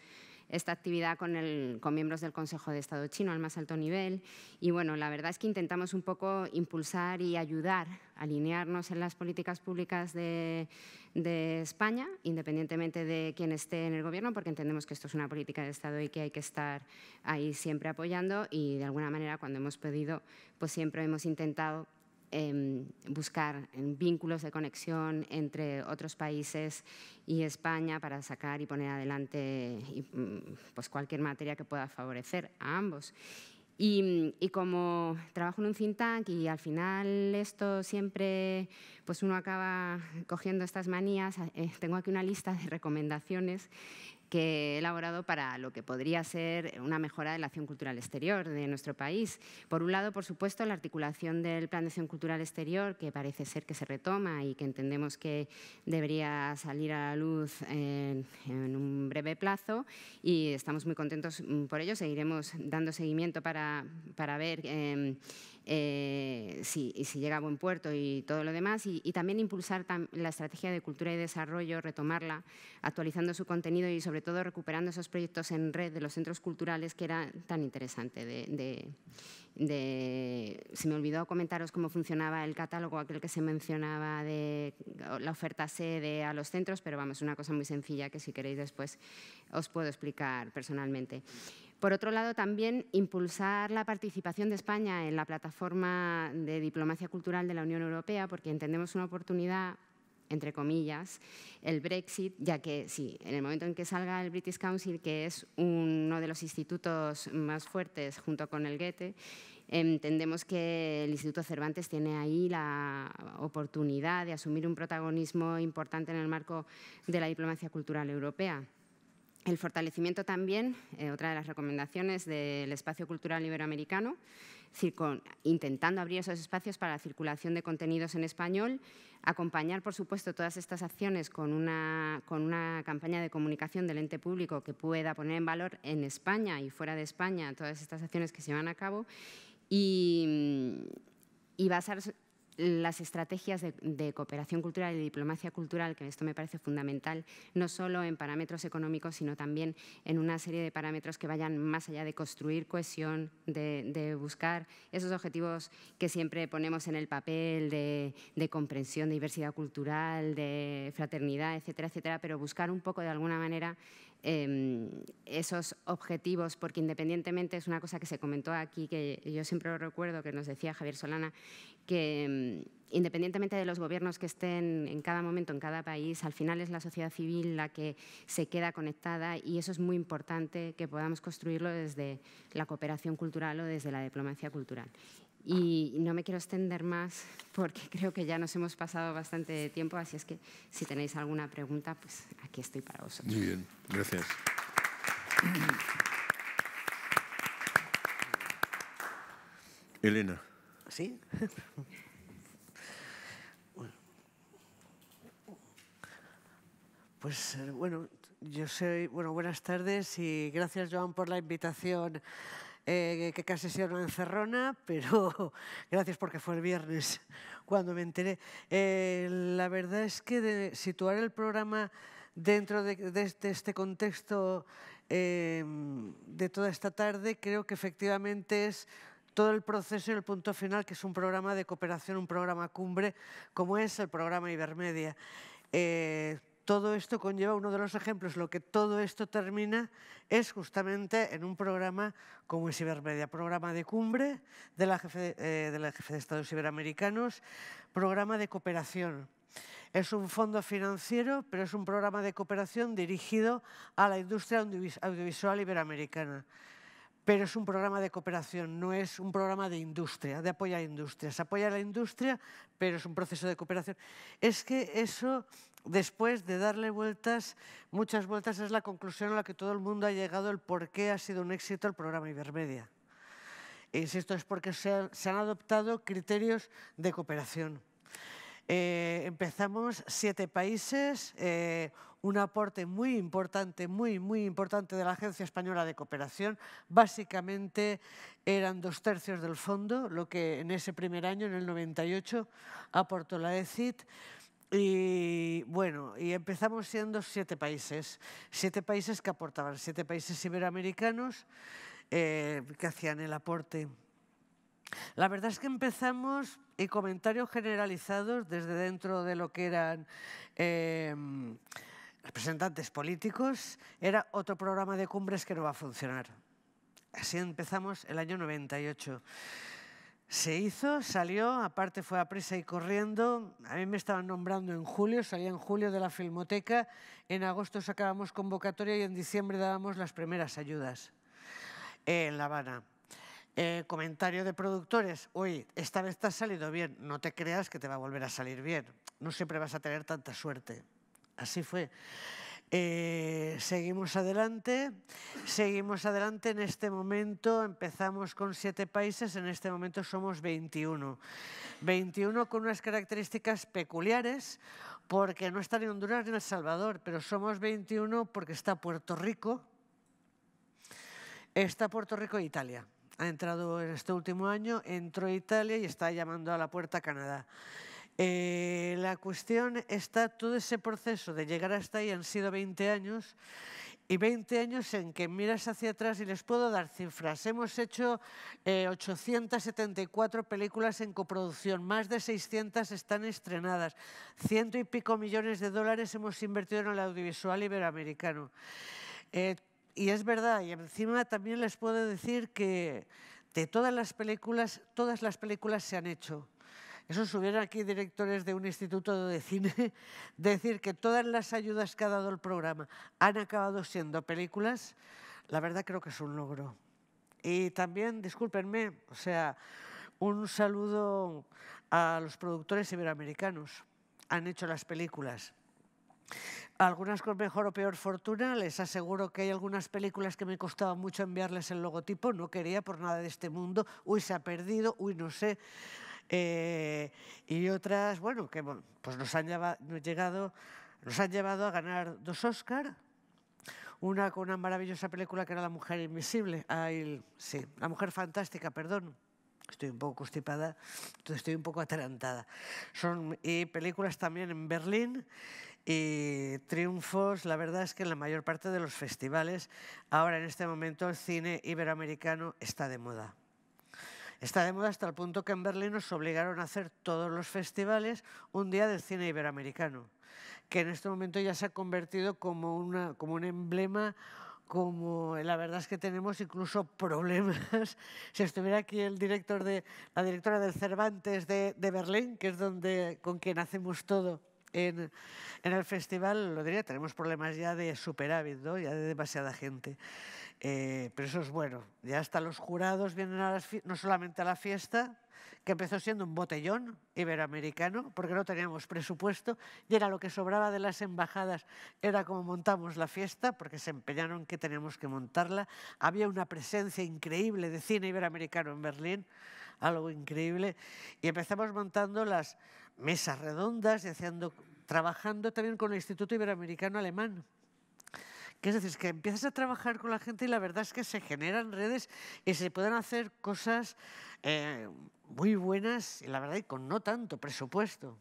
esta actividad con, el, con, miembros del Consejo de Estado chino al más alto nivel. Y bueno, la verdad es que intentamos un poco impulsar y ayudar, alinearnos en las políticas públicas de, de España, independientemente de quién esté en el gobierno, porque entendemos que esto es una política de Estado y que hay que estar ahí siempre apoyando. Y de alguna manera, cuando hemos pedido, pues siempre hemos intentado Em, buscar vínculos de conexión entre otros países y España para sacar y poner adelante mm, pues cualquier materia que pueda favorecer a ambos. Y, como trabajo en un think tank y al final esto siempre, pues uno acaba cogiendo estas manías, eh, tengo aquí una lista de recomendaciones que he elaborado para lo que podría ser una mejora de la acción cultural exterior de nuestro país. Por un lado, por supuesto, la articulación del Plan de Acción Cultural Exterior, que parece ser que se retoma y que entendemos que debería salir a la luz en, un breve plazo y estamos muy contentos mm, por ello. Seguiremos dando seguimiento para, ver... Em, eh, si, y si llega a buen puerto y todo lo demás. Y, también impulsar la estrategia de cultura y desarrollo, retomarla, actualizando su contenido y sobre todo recuperando esos proyectos en red de los centros culturales que era tan interesante. De, de, se me olvidó comentaros cómo funcionaba el catálogo, aquel que se mencionaba de la oferta sede a los centros, pero vamos, una cosa muy sencilla que si queréis después os puedo explicar personalmente. Por otro lado, también impulsar la participación de España en la plataforma de diplomacia cultural de la Unión Europea, porque entendemos una oportunidad entre comillas, el Brexit, ya que sí, en el momento en que salga el British Council, que es uno de los institutos más fuertes junto con el Goethe, entendemos que el Instituto Cervantes tiene ahí la oportunidad de asumir un protagonismo importante en el marco de la diplomacia cultural europea. El fortalecimiento también, eh, otra de las recomendaciones del espacio cultural iberoamericano, intentando abrir esos espacios para la circulación de contenidos en español, acompañar, por supuesto, todas estas acciones con una, con una campaña de comunicación del ente público que pueda poner en valor en España y fuera de España todas estas acciones que se llevan a cabo y, mm, y basar las estrategias de, cooperación cultural y diplomacia cultural, que esto me parece fundamental, no solo en parámetros económicos, sino también en una serie de parámetros que vayan más allá de construir cohesión, de, buscar esos objetivos que siempre ponemos en el papel de, de, comprensión, de diversidad cultural, de fraternidad, etcétera, etcétera, pero buscar un poco de alguna manera Em, esos objetivos, porque independientemente es una cosa que se comentó aquí, que yo siempre lo recuerdo, que nos decía Javier Solana, que em, independientemente de los gobiernos que estén en cada momento, en cada país, al final es la sociedad civil la que se queda conectada y eso es muy importante que podamos construirlo desde la cooperación cultural o desde la diplomacia cultural. Y no me quiero extender más porque creo que ya nos hemos pasado bastante tiempo, así es que si tenéis alguna pregunta, pues aquí estoy para vosotros. Muy bien, gracias. Elena. ¿Sí? Pues eh, bueno, yo soy, bueno, buenas tardes y gracias Joan por la invitación, eh, que casi se una encerrona, pero gracias porque fue el viernes cuando me enteré. Eh, la verdad es que de situar el programa dentro de, este, este contexto de toda esta tarde creo que efectivamente es todo el proceso y el punto final, que es un programa de cooperación, un programa cumbre, como es el programa Ibermedia todo esto conlleva uno de los ejemplos, lo que todo esto termina es justamente en un programa como es Cibermedia, programa de cumbre de la jefe, eh, de, la de Estados Iberoamericanos, programa de cooperación. Es un fondo financiero, pero es un programa de cooperación dirigido a la industria audiovisual iberoamericana. Pero es un programa de cooperación, no es un programa de industria, de apoyo a industria. Se apoya a la industria, pero es un proceso de cooperación. Es que eso después de darle vueltas, muchas vueltas, es la conclusión a la que todo el mundo ha llegado, el por qué ha sido un éxito el programa Ibermedia. insisto, es porque se han, adoptado criterios de cooperación. Eh, empezamos siete países, eh, un aporte muy importante, muy, muy importante de la Agencia Española de Cooperación. Básicamente eran dos tercios del fondo, lo que en ese primer año, en el 98, aportó la ECIT. Y bueno, y empezamos siendo siete países, siete países que aportaban, siete países iberoamericanos eh, que hacían el aporte. La verdad es que empezamos y comentarios generalizados desde dentro de lo que eran eh, representantes políticos, era otro programa de cumbres que no va a funcionar. Así empezamos el año 98. Se hizo, salió, aparte fue a prisa y corriendo. A mí me estaban nombrando en julio, salía en julio de la Filmoteca. En agosto sacábamos convocatoria y en diciembre dábamos las primeras ayudas en La Habana. Eh, comentario de productores, oye, esta vez te salido bien, no te creas que te va a volver a salir bien, no siempre vas a tener tanta suerte. Así fue. Eh, seguimos adelante, seguimos adelante en este momento, empezamos con siete países, en este momento somos 21. 21 con unas características peculiares, porque no está ni Honduras ni El Salvador, pero somos 21 porque está Puerto Rico, está Puerto Rico e Italia. Ha entrado en este último año, entró Italia y está llamando a la puerta Canadá. Eh, la cuestión está, todo ese proceso de llegar hasta ahí han sido 20 años y 20 años en que miras hacia atrás y les puedo dar cifras. Hemos hecho 874 eh, películas en coproducción, más de 600 están estrenadas, ciento y pico millones de dólares hemos invertido en el audiovisual iberoamericano. Eh, y es verdad, y encima también les puedo decir que de todas las películas, todas las películas se han hecho. Eso si hubiera aquí directores de un instituto de cine, decir que todas las ayudas que ha dado el programa han acabado siendo películas, la verdad creo que es un logro. Y también, discúlpenme, o sea, un saludo a los productores iberoamericanos. Han hecho las películas. Algunas con mejor o peor fortuna, les aseguro que hay algunas películas que me costaba mucho enviarles el logotipo, no quería por nada de este mundo, uy, se ha perdido, uy, no sé. Eh, y otras, bueno, que pues nos han, llegado, nos han llevado a ganar dos Óscar, una con una maravillosa película que era La Mujer Invisible, sí, La Mujer Fantástica, perdón. Estoy un poco constipada, estoy un poco atarantada. Son y películas también en Berlín y triunfos, la verdad es que en la mayor parte de los festivales, ahora en este momento el cine iberoamericano está de moda. Está de moda hasta el punto que en Berlín nos obligaron a hacer todos los festivales un día del cine iberoamericano, que en este momento ya se ha convertido como, un emblema como eh, la verdad es que tenemos incluso problemas. si estuviera aquí el director de la directora del Cervantes de, Berlín, que es donde con quien hacemos todo en, el festival, lo diría, tenemos problemas ya de superávit, ya de demasiada gente. Eh, pero eso es bueno. Ya hasta los jurados vienen a las no solamente a la fiesta, que empezó siendo un botellón iberoamericano, porque no teníamos presupuesto, y era lo que sobraba de las embajadas, era como montamos la fiesta, porque se empeñaron que teníamos que montarla. Había una presencia increíble de cine iberoamericano en Berlín, algo increíble, y empezamos montando las mesas redondas y haciendo, trabajando también con el Instituto Iberoamericano Alemán que es decir, que empiezas a trabajar con la gente y la verdad es que se generan redes y se pueden hacer cosas eh, muy buenas y la verdad y con no tanto presupuesto.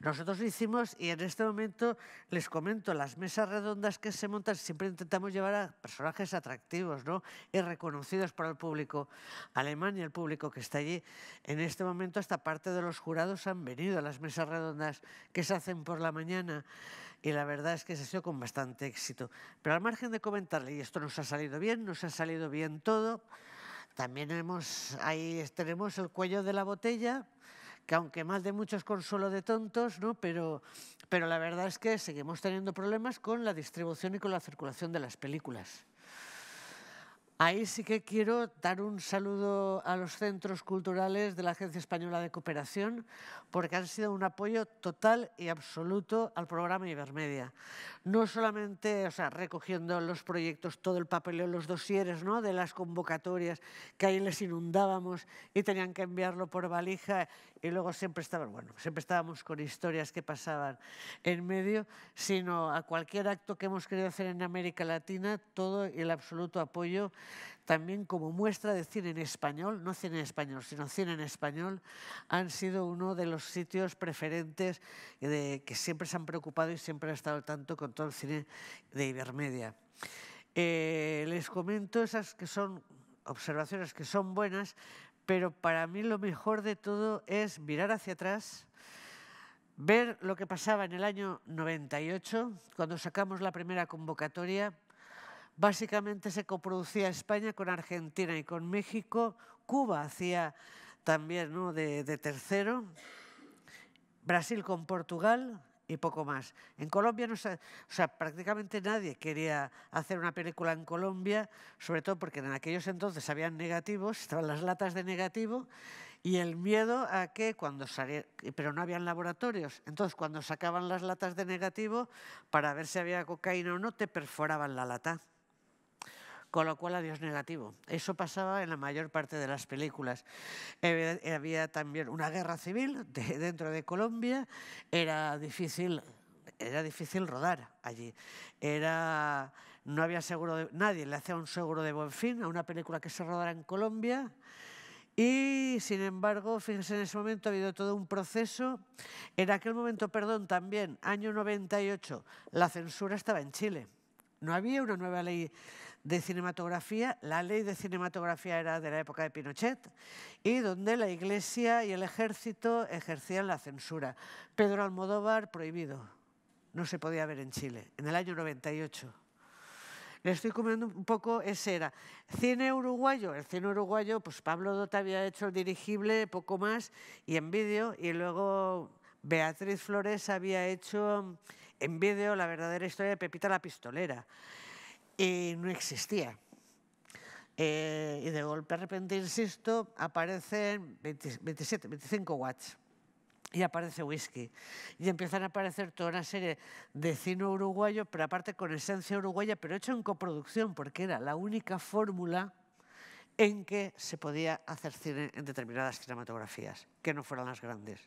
Nosotros lo hicimos, y en este momento les comento, las mesas redondas que se montan, siempre intentamos llevar a personajes atractivos ¿no? y reconocidos para el público alemán y el público que está allí. En este momento hasta parte de los jurados han venido a las mesas redondas que se hacen por la mañana y la verdad es que se ha sido con bastante éxito. Pero al margen de comentarle, y esto nos ha salido bien, nos ha salido bien todo, también hemos, ahí tenemos el cuello de la botella, que aunque más de muchos consuelo de tontos, ¿no? pero, pero la verdad es que seguimos teniendo problemas con la distribución y con la circulación de las películas. Ahí sí que quiero dar un saludo a los centros culturales de la Agencia Española de Cooperación porque han sido un apoyo total y absoluto al programa Ibermedia. No solamente sea, recogiendo los proyectos, todo el papeleo, los dosieres ¿no? de las convocatorias que ahí les inundábamos y tenían que enviarlo por valija y luego siempre bueno, siempre estábamos con historias que pasaban en medio, sino a cualquier acto que hemos querido hacer en América Latina, todo el absoluto apoyo, también como muestra de cine en español, no cine en español, sino cine en español, han sido uno de los sitios preferentes de, que siempre se han preocupado y siempre han estado al tanto con todo el cine de Ibermedia. Eh, les comento esas que son observaciones que son buenas, pero para mí lo mejor de todo es mirar hacia atrás, ver lo que pasaba en el año 98, cuando sacamos la primera convocatoria. Básicamente se coproducía España con Argentina y con México. Cuba hacía también de tercero. Brasil con Portugal, y poco más. En Colombia, no, o sea, prácticamente nadie quería hacer una película en Colombia, sobre todo porque en aquellos entonces habían negativos, estaban las latas de negativo y el miedo a que cuando salía, pero no habían laboratorios, entonces cuando sacaban las latas de negativo para ver si había cocaína o no te perforaban la lata con lo cual adiós negativo. Eso pasaba en la mayor parte de las películas. Había también una guerra civil dentro de Colombia, era difícil, era difícil rodar allí. Era, no había seguro de, nadie le hacía un seguro de buen fin a una película que se rodara en Colombia. Y sin embargo, fíjense, en ese momento ha habido todo un proceso. En aquel momento, perdón, también, año 98, la censura estaba en Chile. No había una nueva ley de cinematografía, la ley de cinematografía era de la época de Pinochet, y donde la Iglesia y el ejército ejercían la censura. Pedro Almodóvar prohibido, no se podía ver en Chile, en el año 98. Le estoy comiendo un poco ese era. Cine uruguayo, el cine uruguayo, pues Pablo Dota había hecho el dirigible, poco más, y en vídeo, y luego Beatriz Flores había hecho en vídeo la verdadera historia de Pepita la Pistolera y eh, no existía. Eh, y de golpe, de repente, insisto, aparecen 27, 25 watts y aparece whisky. Y empiezan a aparecer toda una serie de cine uruguayo, pero aparte con esencia uruguaya, pero hecho en coproducción, porque era la única fórmula en que se podía hacer cine en determinadas cinematografías, que no fueran las grandes.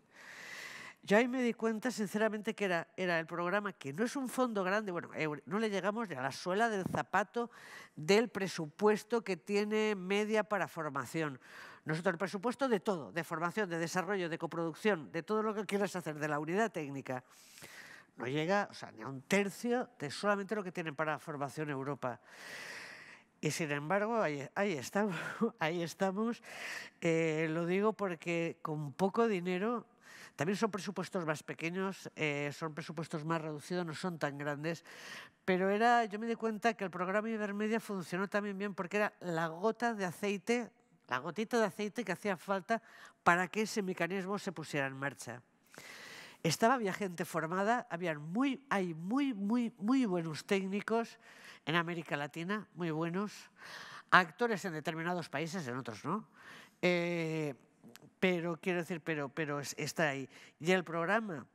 Yo ahí me di cuenta, sinceramente, que era, el programa que no es un fondo grande, bueno, eh, no le llegamos ni a la suela del zapato del presupuesto que tiene media para formación. Nosotros el presupuesto de todo, de formación, de desarrollo, de coproducción, de todo lo que quieras hacer, de la unidad técnica, no llega, o sea, ni a un tercio de solamente lo que tienen para formación Europa. Y sin embargo, ahí, estamos, ahí estamos. Eh, lo digo porque con poco dinero también son presupuestos más pequeños, eh, son presupuestos más reducidos, no son tan grandes, pero era, yo me di cuenta que el programa Ibermedia funcionó también bien porque era la gota de aceite, la gotita de aceite que hacía falta para que ese mecanismo se pusiera en marcha. Estaba, había gente formada, habían muy, hay muy, muy, muy buenos técnicos en América Latina, muy buenos, actores en determinados países, en otros no. Eh, pero quiero decir, pero, pero está ahí. Y el programa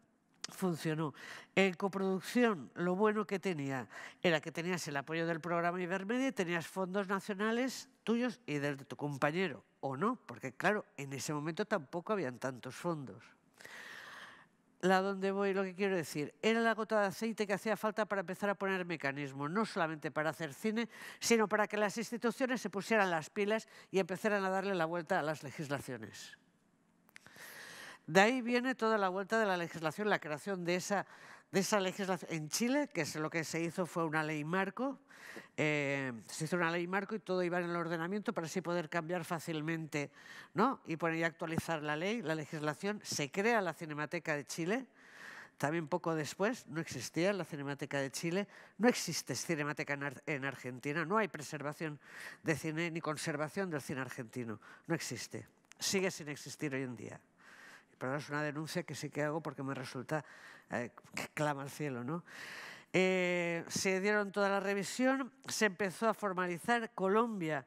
funcionó. En coproducción, lo bueno que tenía era que tenías el apoyo del programa Ibermedia y tenías fondos nacionales tuyos y de tu compañero, o no, porque claro, en ese momento tampoco habían tantos fondos la donde voy, lo que quiero decir, era la gota de aceite que hacía falta para empezar a poner mecanismos, no solamente para hacer cine, sino para que las instituciones se pusieran las pilas y empezaran a darle la vuelta a las legislaciones. De ahí viene toda la vuelta de la legislación, la creación de esa de esa legislación en Chile, que es lo que se hizo fue una ley marco, eh, se hizo una ley marco y todo iba en el ordenamiento para así poder cambiar fácilmente ¿no? y poner y actualizar la ley, la legislación. Se crea la Cinemateca de Chile, también poco después, no existía la Cinemateca de Chile, no existe Cinemateca en Argentina, no hay preservación de cine ni conservación del cine argentino, no existe, sigue sin existir hoy en día pero es una denuncia que sí que hago porque me resulta eh, que clama al cielo. ¿no? Eh, se dieron toda la revisión, se empezó a formalizar Colombia,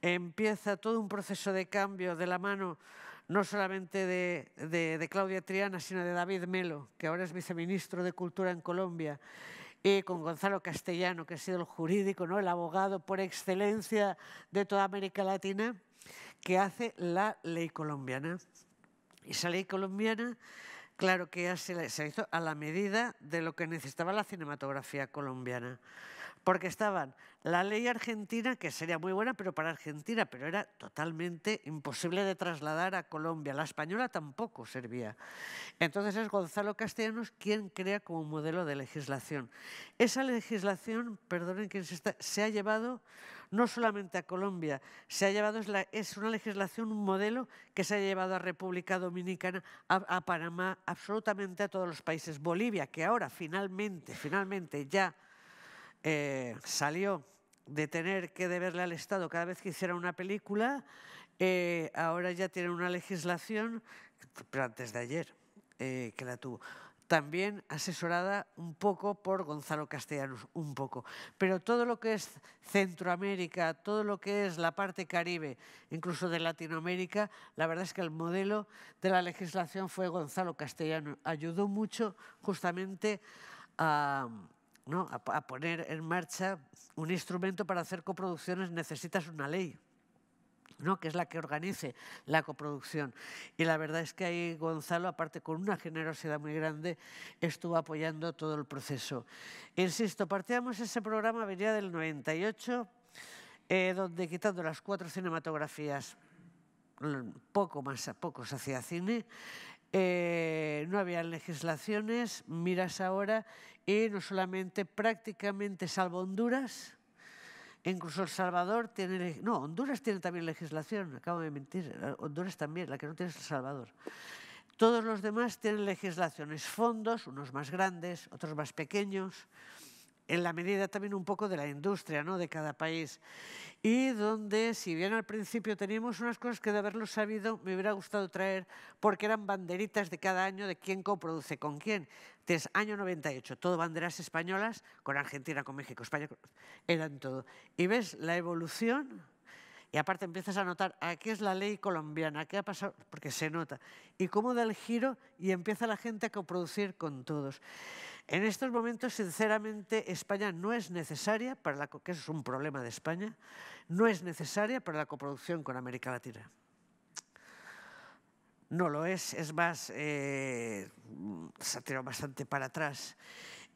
empieza todo un proceso de cambio de la mano no solamente de, Claudia Triana, sino de David Melo, que ahora es viceministro de Cultura en Colombia, y con Gonzalo Castellano, que ha sido el jurídico, ¿no? el abogado por excelencia de toda América Latina, que hace la ley colombiana. Esa ley colombiana, claro que ya se hizo a la medida de lo que necesitaba la cinematografía colombiana. Porque estaban la ley argentina, que sería muy buena, pero para Argentina, pero era totalmente imposible de trasladar a Colombia. La española tampoco servía. Entonces es Gonzalo Castellanos quien crea como modelo de legislación. Esa legislación, perdonen quien se se ha llevado no solamente a Colombia, se ha llevado, es, una legislación, un modelo que se ha llevado a República Dominicana, a, Panamá, absolutamente a todos los países. Bolivia, que ahora finalmente, finalmente ya eh, salió de tener que deberle al Estado cada vez que hiciera una película, eh, ahora ya tiene una legislación, pero antes de ayer eh, que la tuvo también asesorada un poco por Gonzalo Castellanos, un poco. Pero todo lo que es Centroamérica, todo lo que es la parte caribe, incluso de Latinoamérica, la verdad es que el modelo de la legislación fue Gonzalo Castellanos. Ayudó mucho justamente a... a poner en marcha un instrumento para hacer coproducciones necesitas una ley que es la que organice la coproducción. Y la verdad es que ahí Gonzalo, aparte con una generosidad muy grande, estuvo apoyando todo el proceso. Insisto, partíamos ese programa, venía del 98, eh, donde quitando las cuatro cinematografías, mm, poco más, a poco se hacía cine, eh, no había legislaciones, miras ahora, y no solamente prácticamente salvo Honduras, Incluso El Salvador tiene... No, Honduras tiene también legislación, acabo de mentir. Eh, Honduras también, la que no tiene es El Salvador. Todos los demás tienen legislaciones, fondos, unos más grandes, otros más pequeños en la medida también un poco de la industria ¿no? de cada país. Y donde, si bien al principio teníamos unas cosas que de haberlo sabido me hubiera gustado traer, porque eran banderitas de cada año de quién coproduce con quién. Entonces, año 98, todo banderas españolas, con Argentina, con México, España, eran todo. Y ves la evolución y aparte empiezas a notar, ah, aquí es la ley colombiana, ¿qué ha pasado? Porque se nota. Y cómo da el giro y empieza la gente a coproducir con todos. En estos momentos, sinceramente, España no es necesaria, para la, que es un problema de España, no es necesaria para la coproducción con América Latina. No lo es, es más, eh, se ha tirado bastante para atrás.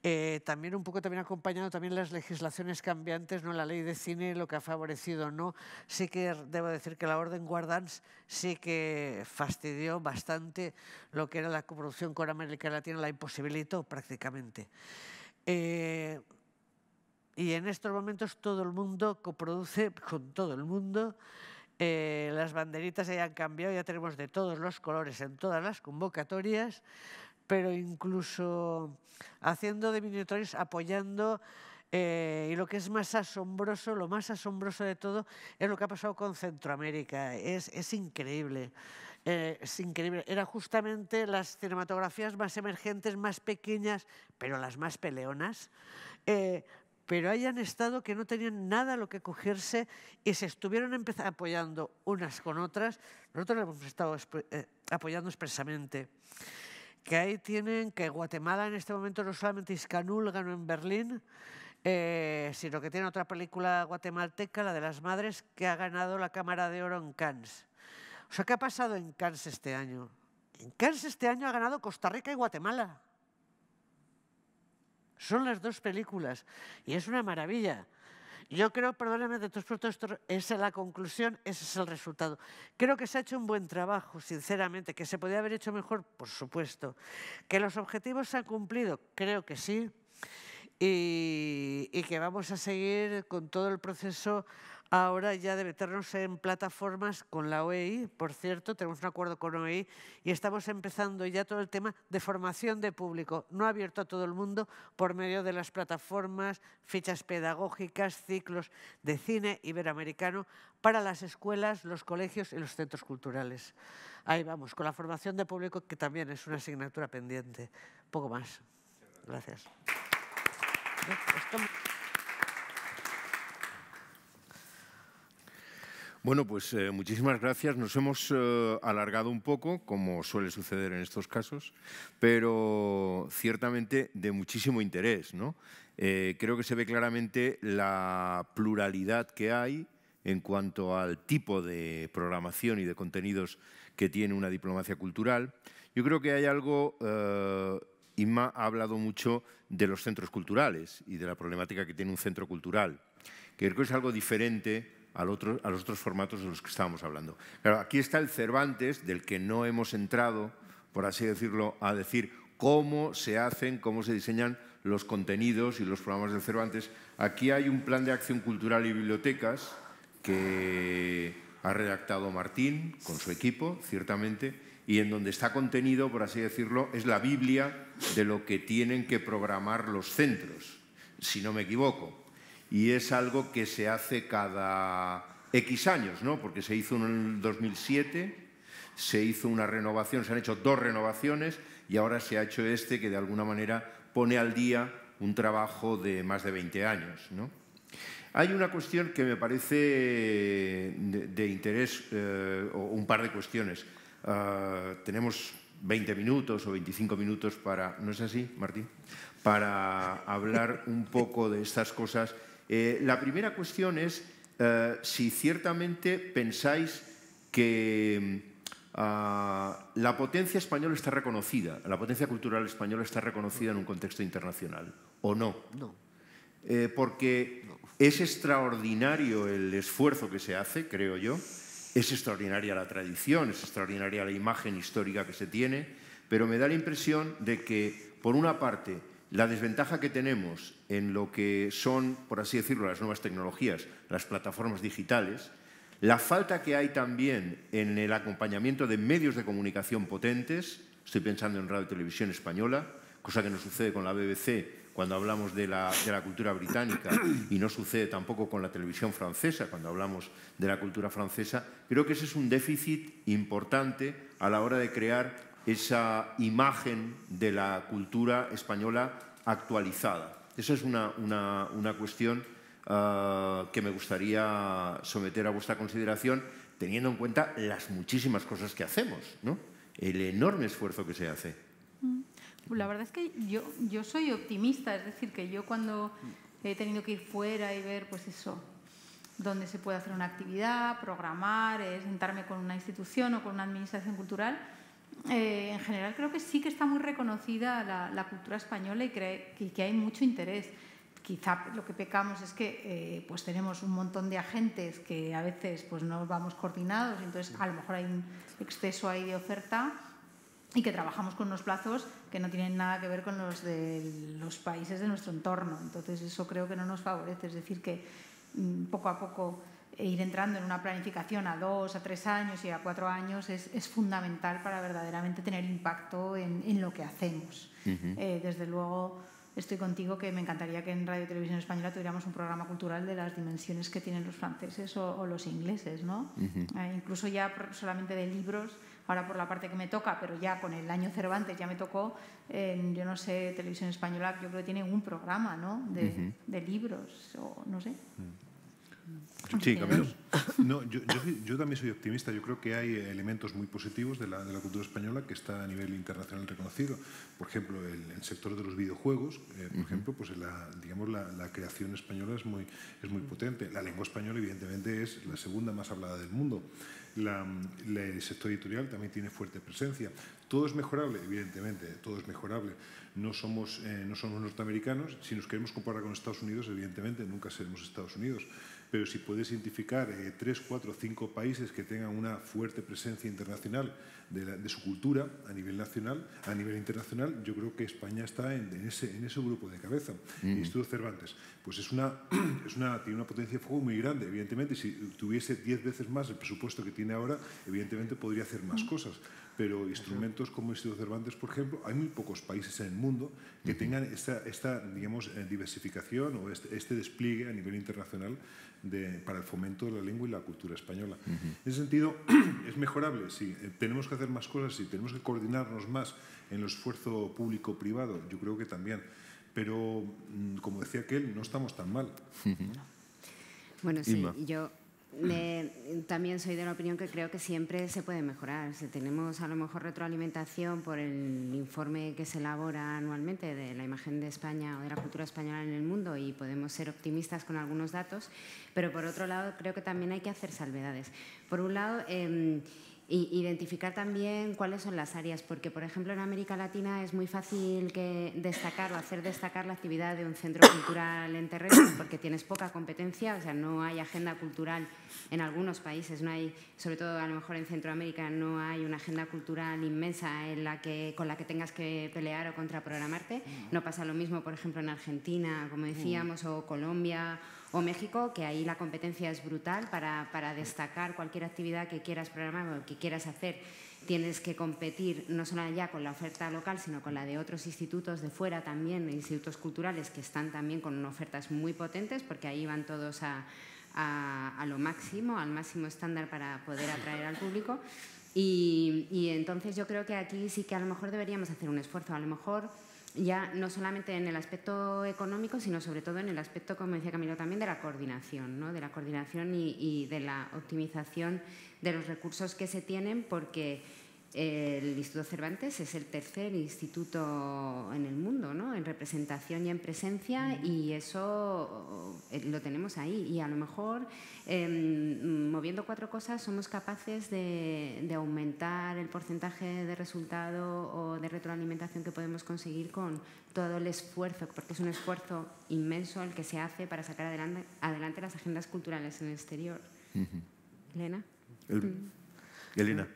Eh, también un poco también acompañado también las legislaciones cambiantes, ¿no? la ley de cine, lo que ha favorecido no. Sí que debo decir que la Orden Guardans sí que fastidió bastante lo que era la coproducción con América Latina, la imposibilitó prácticamente. Eh, y en estos momentos todo el mundo coproduce con todo el mundo. Eh, las banderitas ya han cambiado, ya tenemos de todos los colores en todas las convocatorias pero incluso haciendo de divinatorios, apoyando eh, y lo que es más asombroso, lo más asombroso de todo, es lo que ha pasado con Centroamérica. Es, es increíble. Eh, es increíble. Era justamente las cinematografías más emergentes, más pequeñas, pero las más peleonas. Eh, pero hayan estado que no tenían nada lo que cogerse y se estuvieron apoyando unas con otras. Nosotros hemos estado apoyando expresamente que ahí tienen que Guatemala en este momento no solamente Iscanul ganó en Berlín, eh, sino que tiene otra película guatemalteca, la de las madres, que ha ganado la Cámara de Oro en Cannes. O sea, ¿qué ha pasado en Cannes este año? En Cannes este año ha ganado Costa Rica y Guatemala. Son las dos películas y es una maravilla. Yo creo, perdóname, de todos modos, esa es la conclusión, ese es el resultado. Creo que se ha hecho un buen trabajo, sinceramente, que se podía haber hecho mejor, por supuesto. Que los objetivos se han cumplido, creo que sí. y que vamos a seguir con todo el proceso ahora ya de meternos en plataformas con la OEI. Por cierto, tenemos un acuerdo con OEI y estamos empezando ya todo el tema de formación de público, no abierto a todo el mundo, por medio de las plataformas, fichas pedagógicas, ciclos de cine iberoamericano para las escuelas, los colegios y los centros culturales. Ahí vamos, con la formación de público, que también es una asignatura pendiente. Poco más. Gracias. Bueno, pues eh, muchísimas gracias. Nos hemos eh, alargado un poco, como suele suceder en estos casos, pero ciertamente de muchísimo interés. Eh, creo que se ve claramente la pluralidad que hay en cuanto al tipo de programación y de contenidos que tiene una diplomacia cultural. Yo creo que hay algo... Inma ha hablado mucho de los centros culturales y de la problemática que tiene un centro cultural, creo que es algo diferente a los otros formatos de los que estábamos hablando. Pero aquí está el Cervantes, del que no hemos entrado, por así decirlo, a decir cómo se hacen, cómo se diseñan los contenidos y los programas del Cervantes. Aquí hay un plan de acción cultural y bibliotecas que ha redactado Martín con su equipo, ciertamente, y en donde está contenido, por así decirlo, es la Biblia de lo que tienen que programar los centros, si no me equivoco y es algo que se hace cada X años, ¿no? porque se hizo uno en el 2007, se hizo una renovación, se han hecho dos renovaciones y ahora se ha hecho este que de alguna manera pone al día un trabajo de más de 20 años. Hay una cuestión que me parece de, interés, eh, o un par de cuestiones. Ah, tenemos 20 minutos o 25 minutos para, ¿no es así, Martín? Para hablar un poco de estas cosas eh, la primera cuestión es eh, si ciertamente pensáis que mm, ah, la potencia española está reconocida, la potencia cultural española está reconocida en un contexto internacional, ¿o no? No. Eh, porque es extraordinario el esfuerzo que se hace, creo yo, es extraordinaria la tradición, es extraordinaria la imagen histórica que se tiene, pero me da la impresión de que, por una parte, la desventaja que tenemos en lo que son, por así decirlo, las nuevas tecnologías, las plataformas digitales, la falta que hay también en el acompañamiento de medios de comunicación potentes, estoy pensando en Radio y Televisión Española, cosa que no sucede con la BBC cuando hablamos de la, de la, cultura británica y no sucede tampoco con la televisión francesa cuando hablamos de la cultura francesa, creo que ese es un déficit importante a la hora de crear esa imagen de la cultura española actualizada. Esa es una, cuestión ah, que me gustaría someter a vuestra consideración, teniendo en cuenta las muchísimas cosas que hacemos, ¿no? el enorme esfuerzo que se hace. Mm. La verdad es que yo, soy optimista, es decir, que yo cuando he tenido que ir fuera y ver, pues eso, dónde se puede hacer una actividad, programar, eh, sentarme con una institución o con una administración cultural, eh, en general creo que sí que está muy reconocida la, cultura española y cree, que, hay mucho interés. Quizá lo que pecamos es que eh, pues tenemos un montón de agentes que a veces pues no vamos coordinados, entonces a lo mejor hay un exceso ahí de oferta y que trabajamos con unos plazos que no tienen nada que ver con los de los países de nuestro entorno. Entonces eso creo que no nos favorece, es decir, que mm, poco a poco e ir entrando en una planificación a dos, a tres años y a cuatro años es, fundamental para verdaderamente tener impacto en, lo que hacemos. Eh, desde luego, estoy contigo que me encantaría que en Radio y Televisión Española tuviéramos un programa cultural de las dimensiones que tienen los franceses o, los ingleses, ¿no? Eh, incluso ya solamente de libros, ahora por la parte que me toca, pero ya con el año Cervantes ya me tocó, yo no sé, Televisión Española yo creo que tiene un programa, ¿no? De, de libros, o no sé. Mm. Sí, No, yo, también soy optimista. Yo creo que hay elementos muy positivos de la, cultura española que está a nivel internacional reconocido. Por ejemplo, el, el sector de los videojuegos, eh, por ejemplo, pues la, digamos, la, creación española es muy, es muy potente. La lengua española, evidentemente, es la segunda más hablada del mundo. el sector editorial también tiene fuerte presencia. Todo es mejorable, evidentemente, todo es mejorable. No somos, eh, no somos norteamericanos. Si nos queremos comparar con Estados Unidos, evidentemente, nunca seremos Estados Unidos pero si puedes identificar eh, tres, cuatro, cinco países que tengan una fuerte presencia internacional de, su cultura a nivel nacional, a nivel internacional, yo creo que España está en, ese, grupo de cabeza. Instituto mm. Cervantes, pues es una, es una, tiene una potencia de fuego muy grande, evidentemente, si tuviese diez veces más el presupuesto que tiene ahora, evidentemente podría hacer más mm. cosas pero instrumentos como el Instituto Cervantes, por ejemplo, hay muy pocos países en el mundo que tengan esta, esta digamos, eh, diversificación o este, este, despliegue a nivel internacional para el fomento de la lengua y la cultura española. En ese sentido, es mejorable, sí. Eh, tenemos que hacer más cosas, y Tenemos que coordinarnos más en el esfuerzo público-privado, yo creo que también. Pero, mm, como decía aquel, no estamos tan mal. Bueno, sí, yo también soy de la opinión que creo que siempre se puede mejorar. Si tenemos a lo mejor retroalimentación por el informe que se elabora anualmente de la imagen de España o de la cultura española en el mundo y podemos ser optimistas con algunos datos, pero por otro lado creo que también hay que hacer salvedades. Por un lado, em, y identificar también cuáles son las áreas, porque por ejemplo en América Latina es muy fácil que destacar o hacer destacar la actividad de un centro cultural en terreno, porque tienes poca competencia, o sea, no hay agenda cultural en algunos países, no hay, sobre todo a lo mejor en Centroamérica, no hay una agenda cultural inmensa en la que, con la que tengas que pelear o contraprogramarte. Mm. No pasa lo mismo, por ejemplo, en Argentina, como mm. decíamos, o Colombia o México, que ahí la competencia es brutal para, destacar cualquier actividad que quieras programar o que quieras hacer tienes que competir no solo ya con la oferta local, sino con la de otros institutos de fuera también, institutos culturales que están también con ofertas muy potentes, porque ahí van todos a, lo máximo, al máximo estándar para poder atraer al público. y entonces yo creo que aquí sí que a lo mejor deberíamos hacer un esfuerzo, a lo mejor ya no solamente en el aspecto económico, sino sobre todo en el aspecto, como decía Camilo, también de la coordinación, ¿no? de la coordinación y, y de la optimización de los recursos que se tienen, porque el Instituto Cervantes es el tercer instituto en el mundo, ¿no? En representación y en presencia, y eso eh, lo tenemos ahí. Y a lo mejor, em, moviendo cuatro cosas, somos capaces de, aumentar el porcentaje de resultado o de retroalimentación que podemos conseguir con todo el esfuerzo, porque es un esfuerzo inmenso el que se hace para sacar adelante, las agendas culturales en el exterior. Elena. Mm. Elena.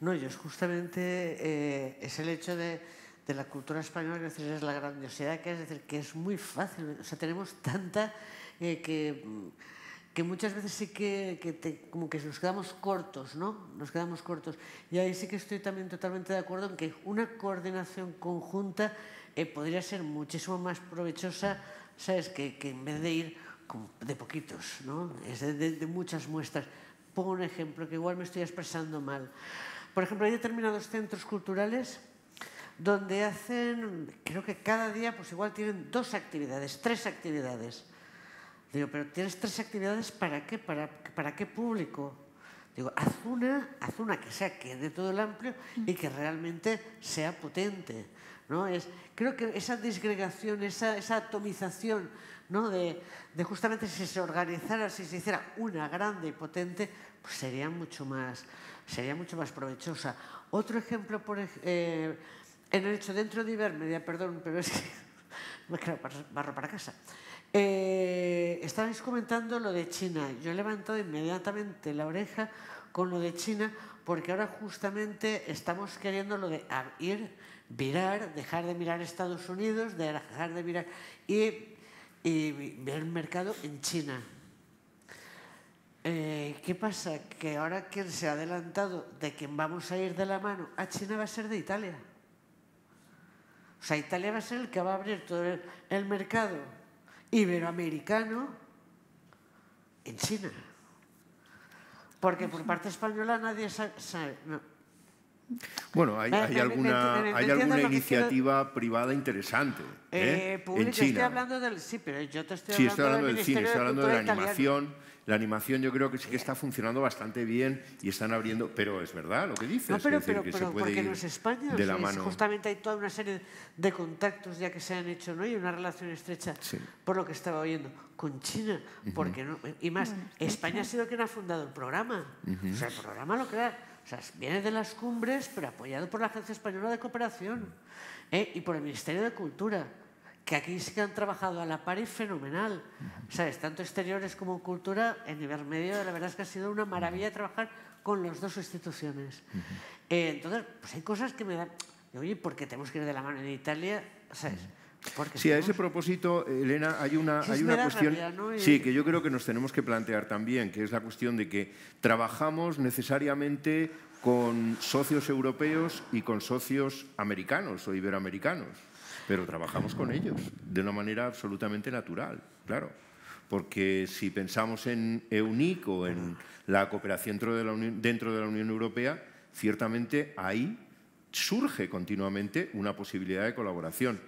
No, yo es justamente eh, es el hecho de, la cultura española, que es, la grandiosidad que es, decir, que es muy fácil, o sea, tenemos tanta eh, que, muchas veces sí que, como que nos quedamos cortos, ¿no? Nos quedamos cortos. Y ahí sí que estoy también totalmente de acuerdo en que una coordinación conjunta eh, podría ser muchísimo más provechosa, ¿sabes? Que, en vez de ir de poquitos, ¿no? Es de muchas muestras. Pongo un ejemplo que igual me estoy expresando mal. Por ejemplo, hay determinados centros culturales donde hacen, creo que cada día, pues igual tienen dos actividades, tres actividades. Digo, pero tienes tres actividades para qué, para, qué público. Digo, haz una, haz una que sea que de todo el amplio y que realmente sea potente. Es, creo que esa disgregación, esa, atomización de, justamente si se organizara, si se hiciera una grande y potente, pues sería mucho más, sería mucho más provechosa. Otro ejemplo, eh, en el hecho dentro de Ibermedia, perdón, pero es que me quedo barro para casa. Eh, estabais comentando lo de China. Yo he levantado inmediatamente la oreja con lo de China porque ahora justamente estamos queriendo lo de ir, virar, dejar de mirar Estados Unidos, dejar de mirar y, y ver el mercado en China. Eh, ¿Qué pasa? Que ahora quien se ha adelantado de quien vamos a ir de la mano a China va a ser de Italia. O sea, Italia va a ser el que va a abrir todo el, mercado iberoamericano en China. Porque por parte española nadie sabe. Bueno, hay, alguna, hay alguna iniciativa privada interesante. ¿eh? Eh, en China. sí, pero yo te estoy hablando, del, cine, estoy hablando de, la animación la animación yo creo que sí que está funcionando bastante bien y están abriendo, pero es verdad lo que dices. No, pero, es porque no es España, justamente hay toda una serie de contactos ya que se han hecho ¿no? y una relación estrecha, por lo que estaba oyendo, con China. porque no, Y más, España ha sido quien ha fundado el programa. O sea, el programa lo crea. O sea, viene de las cumbres, pero apoyado por la Agencia Española de Cooperación ¿eh? y por el Ministerio de Cultura que aquí sí que han trabajado a la par y fenomenal. ¿Sabes? Tanto exteriores como cultura, en nivel medio, la verdad es que ha sido una maravilla trabajar con las dos instituciones. Eh, entonces, pues hay cosas que me dan... Oye, ¿por qué tenemos que ir de la mano en Italia? ¿Sabes? Porque sí, a ese propósito, Elena, hay una, hay una cuestión sí, que yo creo que nos tenemos que plantear también, que es la cuestión de que trabajamos necesariamente con socios europeos y con socios americanos o iberoamericanos pero trabajamos con ellos de una manera absolutamente natural, claro. Porque si pensamos en EUNIC o en la cooperación dentro de la Unión, Europea, ciertamente ahí surge continuamente una posibilidad de colaboración.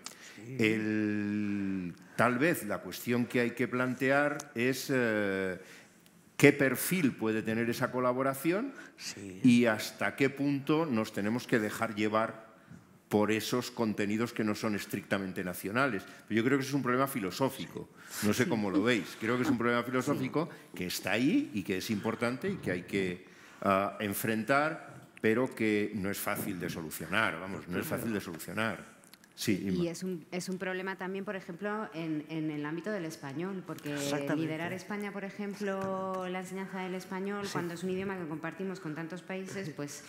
tal vez la cuestión que hay que plantear es eh, qué perfil puede tener esa colaboración y hasta qué punto nos tenemos que dejar llevar por esos contenidos que no son estrictamente nacionales. yo creo que es un problema filosófico, no sé cómo lo veis. Creo que es un problema filosófico que está ahí y que es importante y que hay que ah, enfrentar, pero que no es fácil de solucionar, vamos, no es fácil de solucionar. Sí, y es un, problema también, por ejemplo, en, el ámbito del español, porque liderar España, por ejemplo, la enseñanza del español, cuando es un idioma que compartimos con tantos países, pues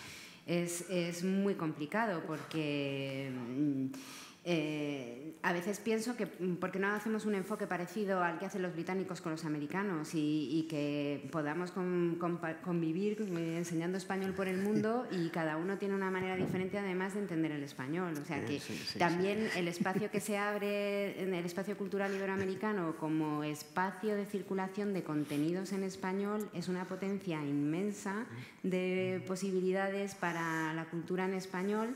es, es muy complicado porque mm, eh, a veces pienso que, mm, ¿por qué no hacemos un enfoque parecido al que hacen los británicos con los americanos y, que podamos convivir eh, enseñando español por el mundo y cada uno tiene una manera diferente además de entender el español? O sea que también el espacio que se abre en el espacio cultural iberoamericano como espacio de circulación de contenidos en español es una potencia inmensa de posibilidades para la cultura en español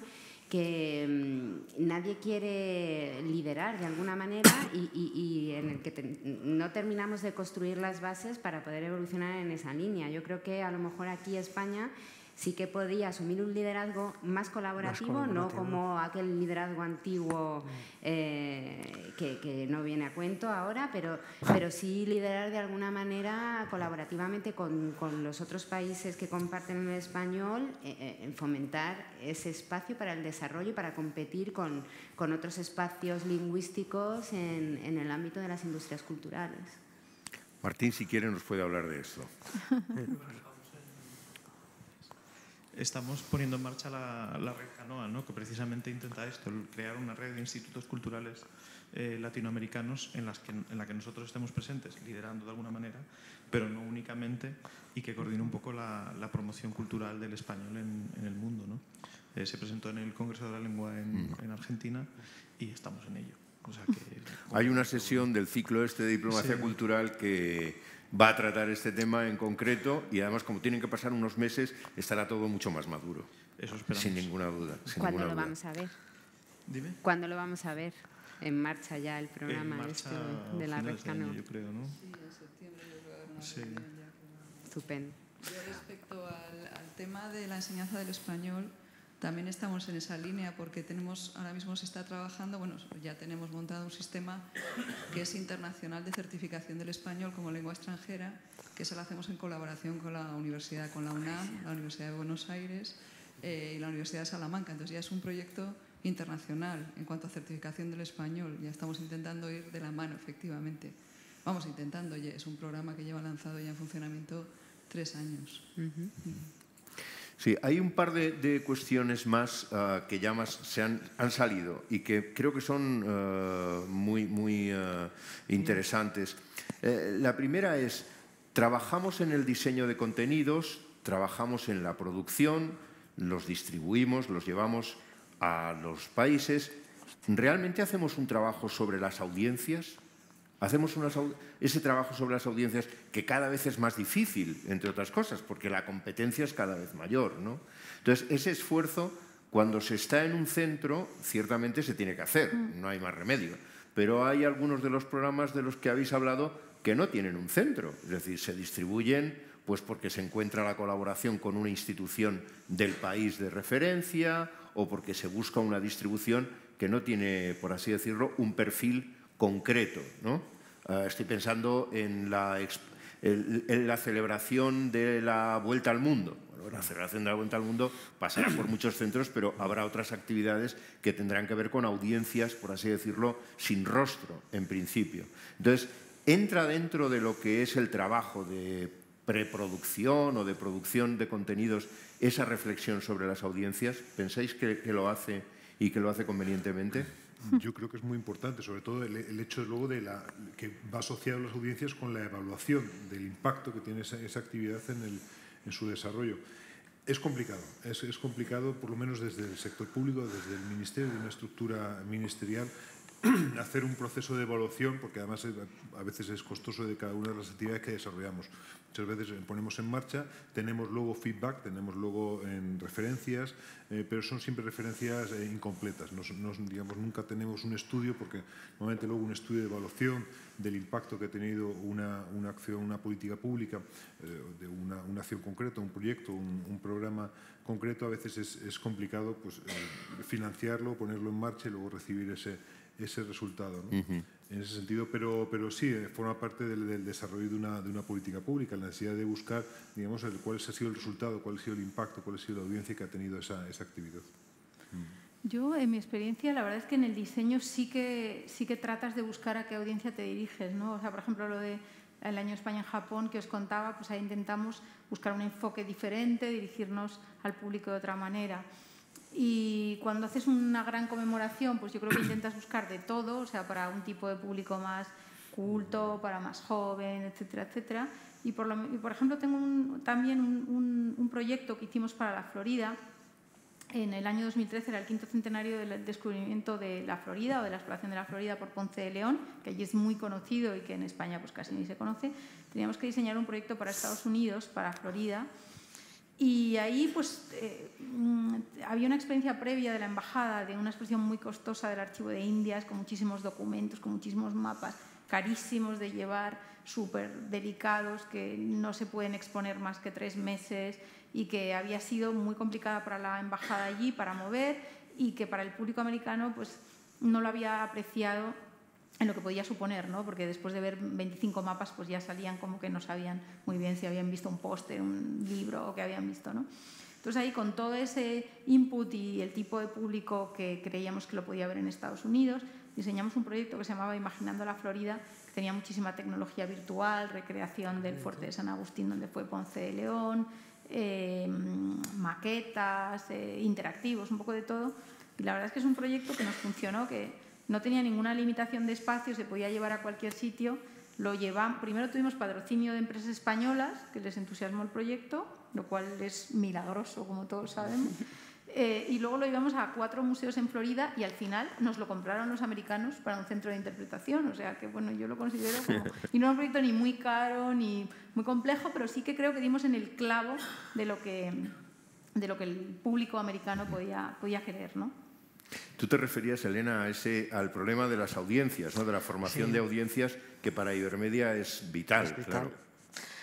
que mm, nadie quiere liderar de alguna manera y, en el que no terminamos de construir las bases para poder evolucionar en esa línea. Yo creo que a lo mejor aquí España sí que podía asumir un liderazgo más colaborativo, no como aquel liderazgo antiguo mm. eh, que, no viene a cuento ahora, pero, pero sí liderar de alguna manera colaborativamente con, los otros países que comparten el español, en eh, eh, fomentar ese espacio para el desarrollo y para competir con, otros espacios lingüísticos en, en el ámbito de las industrias culturales. Martín, si quiere, nos puede hablar de esto. estamos poniendo en marcha la, red Canoa, ¿no? que precisamente intenta esto, crear una red de institutos culturales eh, latinoamericanos en, que, en la que nosotros estemos presentes, liderando de alguna manera, pero no únicamente, y que coordine un poco la, promoción cultural del español en, el mundo. ¿no? Eh, se presentó en el Congreso de la Lengua en, Argentina y estamos en ello. que, Hay una sesión del ciclo este de diplomacia cultural que va a tratar este tema en concreto y además como tienen que pasar unos meses estará todo mucho más maduro. Eso esperamos. Sin ninguna duda. ¿Cuándo lo vamos a ver? Dime. ¿Cuándo lo vamos a ver? En marcha ya el programa este de la redcano? Año, yo creo, ¿no? Sí, en septiembre yo sí. Estupendo. Yo respecto al tema de la enseñanza del español, también estamos en esa línea porque tenemos, ahora mismo se está trabajando, bueno, ya tenemos montado un sistema que es internacional de certificación del español como lengua extranjera, que se lo hacemos en colaboración con la universidad, con la UNAM, la Universidad de Buenos Aires eh, y la Universidad de Salamanca. Entonces ya es un proyecto internacional en cuanto a certificación del español. Ya estamos intentando ir de la mano, efectivamente. Vamos intentando, es un programa que lleva lanzado ya en funcionamiento tres años. Sí, hay un par de, cuestiones más ah, que ya se han, salido y que creo que son ah, muy, muy ah, interesantes. Eh, la primera es, trabajamos en el diseño de contenidos, trabajamos en la producción, los distribuimos, los llevamos a los países. ¿Realmente hacemos un trabajo sobre las audiencias? Hacemos ese trabajo sobre las audiencias que cada vez es más difícil, entre otras cosas, porque la competencia es cada vez mayor. ¿no? Entonces, ese esfuerzo, cuando se está en un centro, ciertamente se tiene que hacer, mm. no hay más remedio. Pero hay algunos de los programas de los que habéis hablado que no tienen un centro, es decir, se distribuyen pues porque se encuentra la colaboración con una institución del país de referencia o porque se busca una distribución que no tiene, por así decirlo, un perfil concreto. ¿no? Ah, estoy pensando en la, celebración de la Vuelta al Mundo. la celebración de la Vuelta al Mundo pasará por muchos centros, pero habrá otras actividades que tendrán que ver con audiencias, por así decirlo, sin rostro, en principio. Entonces, entra dentro de lo que es el trabajo de preproducción o de producción de contenidos esa reflexión sobre las audiencias? ¿Pensáis que lo hace y que lo hace convenientemente? yo creo que es muy importante, sobre todo el, hecho luego de que va asociado a las audiencias con la evaluación del impacto que tiene esa, actividad en, el, en, su desarrollo. Es complicado, es, es, complicado por lo menos desde el sector público, desde el ministerio, de una estructura ministerial, hacer un proceso de evaluación, porque además a veces es costoso de cada una de las actividades que desarrollamos. Muchas veces ponemos en marcha, tenemos luego feedback, tenemos luego em, referencias, eh, pero son siempre referencias eh, incompletas. digamos, nunca tenemos un estudio, porque normalmente luego un estudio de evaluación del impacto que ha tenido una, acción, una política pública, eh, de una, acción concreta, un proyecto, un, programa concreto, a veces es, complicado pues, financiarlo, ponerlo en marcha y luego recibir ese, ese resultado en ese sentido, pero, pero sí, eh, forma parte del, desarrollo de una, de una, política pública, la necesidad de buscar, digamos, el, cuál ha sido el resultado, cuál ha sido el impacto, cuál ha sido la audiencia que ha tenido esa, esa actividad. Mm. Yo, en mi experiencia, la verdad es que en el diseño sí que, sí que tratas de buscar a qué audiencia te diriges, ¿no? O sea, por ejemplo, lo de el año España Japón que os contaba, pues ahí intentamos buscar un enfoque diferente, dirigirnos al público de otra manera. Y cuando haces una gran conmemoración, pues yo creo que intentas buscar de todo, o sea, para un tipo de público más culto, para más joven, etcétera, etcétera. Y por, ejemplo, tengo también un, un, proyecto que hicimos para la Florida. En el año 2013 era el quinto centenario del descubrimiento de la Florida o de la exploración de la Florida por Ponce de León, que allí es muy conocido y que en España pues casi ni se conoce. Teníamos que diseñar un proyecto para Estados Unidos, para Florida, y ahí pues eh, mm, había una experiencia previa de la embajada de una exposición muy costosa del archivo de Indias con muchísimos documentos, con muchísimos mapas carísimos de llevar, súper delicados, que no se pueden exponer más que tres meses y que había sido muy complicada para la embajada allí para mover y que para el público americano pues no lo había apreciado en lo que podía suponer, ¿no? porque después de ver 25 mapas pues ya salían como que no sabían muy bien si habían visto un póster, un libro o qué habían visto. ¿no? Entonces ahí con todo ese input y el tipo de público que creíamos que lo podía ver en Estados Unidos, diseñamos un proyecto que se llamaba Imaginando la Florida, que tenía muchísima tecnología virtual, recreación del fuerte de San Agustín donde fue Ponce de León, eh, maquetas, eh, interactivos, un poco de todo. Y la verdad es que es un proyecto que nos funcionó, que no tenía ninguna limitación de espacio, se podía llevar a cualquier sitio. Lo llevan, primero tuvimos patrocinio de empresas españolas, que les entusiasmó el proyecto, lo cual es milagroso, como todos sabemos. Eh, y luego lo llevamos a cuatro museos en Florida y al final nos lo compraron los americanos para un centro de interpretación. O sea que, bueno, yo lo considero como. Y no era un proyecto ni muy caro ni muy complejo, pero sí que creo que dimos en el clavo de lo que, de lo que el público americano podía, podía querer, ¿no? Tú te referías, Elena, a ese, al problema de las audiencias, de la formación de audiencias, que para Ibermedia es vital. Claro.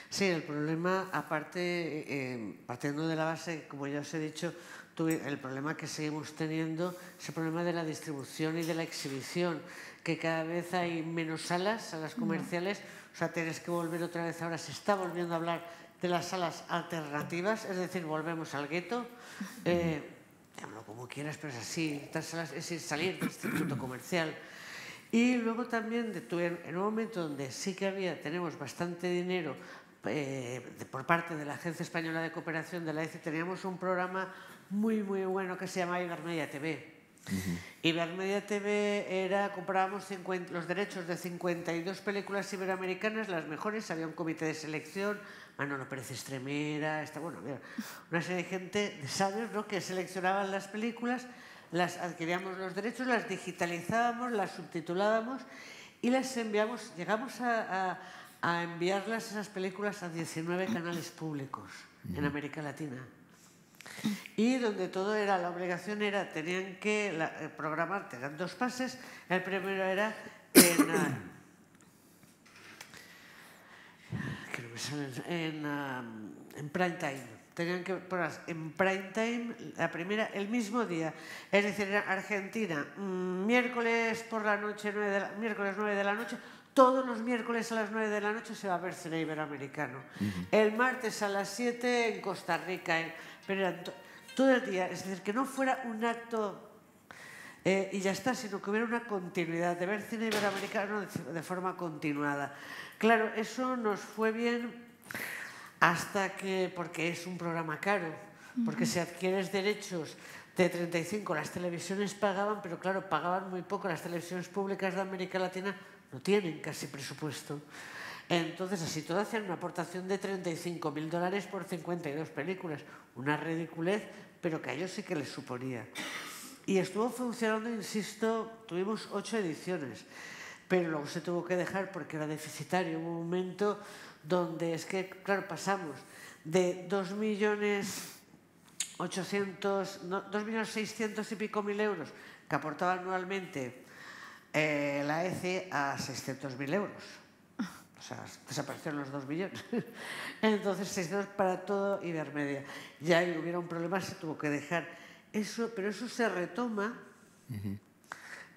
Sí, el problema, aparte, eh, eh, partiendo de la base, como ya os he dicho, el problema que seguimos teniendo es el problema de la distribución y de la exhibición, que cada vez hay menos salas, salas comerciales, o sea, tienes que volver otra vez, ahora se está volviendo a hablar de las salas alternativas, es decir, volvemos al gueto. Eh, como quieras, pero es así, es salir del instituto comercial. Y luego también en un momento donde sí que había, tenemos bastante dinero eh, por parte de la Agencia Española de Cooperación de la ECE, e, teníamos un programa muy, muy bueno que se llamaba Ibermedia TV. y Ibermedia TV era, comprábamos los derechos de 52 películas iberoamericanas, las mejores, había un comité de selección, Ah, no, parece Estremera, Está bueno, una serie de gente de sabios que seleccionaban las películas, las adquiríamos los derechos, las digitalizábamos, las subtitulábamos y las enviamos, llegamos a, enviarlas esas películas a 19 canales públicos en América Latina. Y donde todo era, la obligación era, tenían que eh, programar, tenían dos pases, el primero era en, Um, en, prime time. Tenían que poner en prime time la primera el mismo día. Es decir, Argentina, mm, miércoles por la noche, de miércoles 9 de la noche, todos los miércoles a las 9 de la noche se va a ver cine iberoamericano. El martes a las 7 en Costa Rica, eh. pero todo el día. Es decir, que no fuera un acto eh, y ya está, sino que hubiera una continuidad, de ver cine iberoamericano de forma continuada. Claro, eso nos fue bien hasta que, porque es un programa caro, porque se si adquieres derechos de 35 las televisiones pagaban, pero claro, pagaban muy poco, las televisiones públicas de América Latina no tienen casi presupuesto. Entonces, así todo, hacían una aportación de 35 mil dólares por 52 películas, una ridiculez, pero que a ellos sí que les suponía. Y estuvo funcionando, insisto, tuvimos ocho ediciones pero luego se tuvo que dejar porque era deficitario. un momento donde es que, claro, pasamos de 2 millones... 800, y pico mil euros que aportaba anualmente eh, la ECE a 600.000 euros. O sea, desaparecieron los 2 millones. Entonces, 600 para todo Ibermedia. Ya hubiera un problema, se tuvo que dejar. eso Pero eso se retoma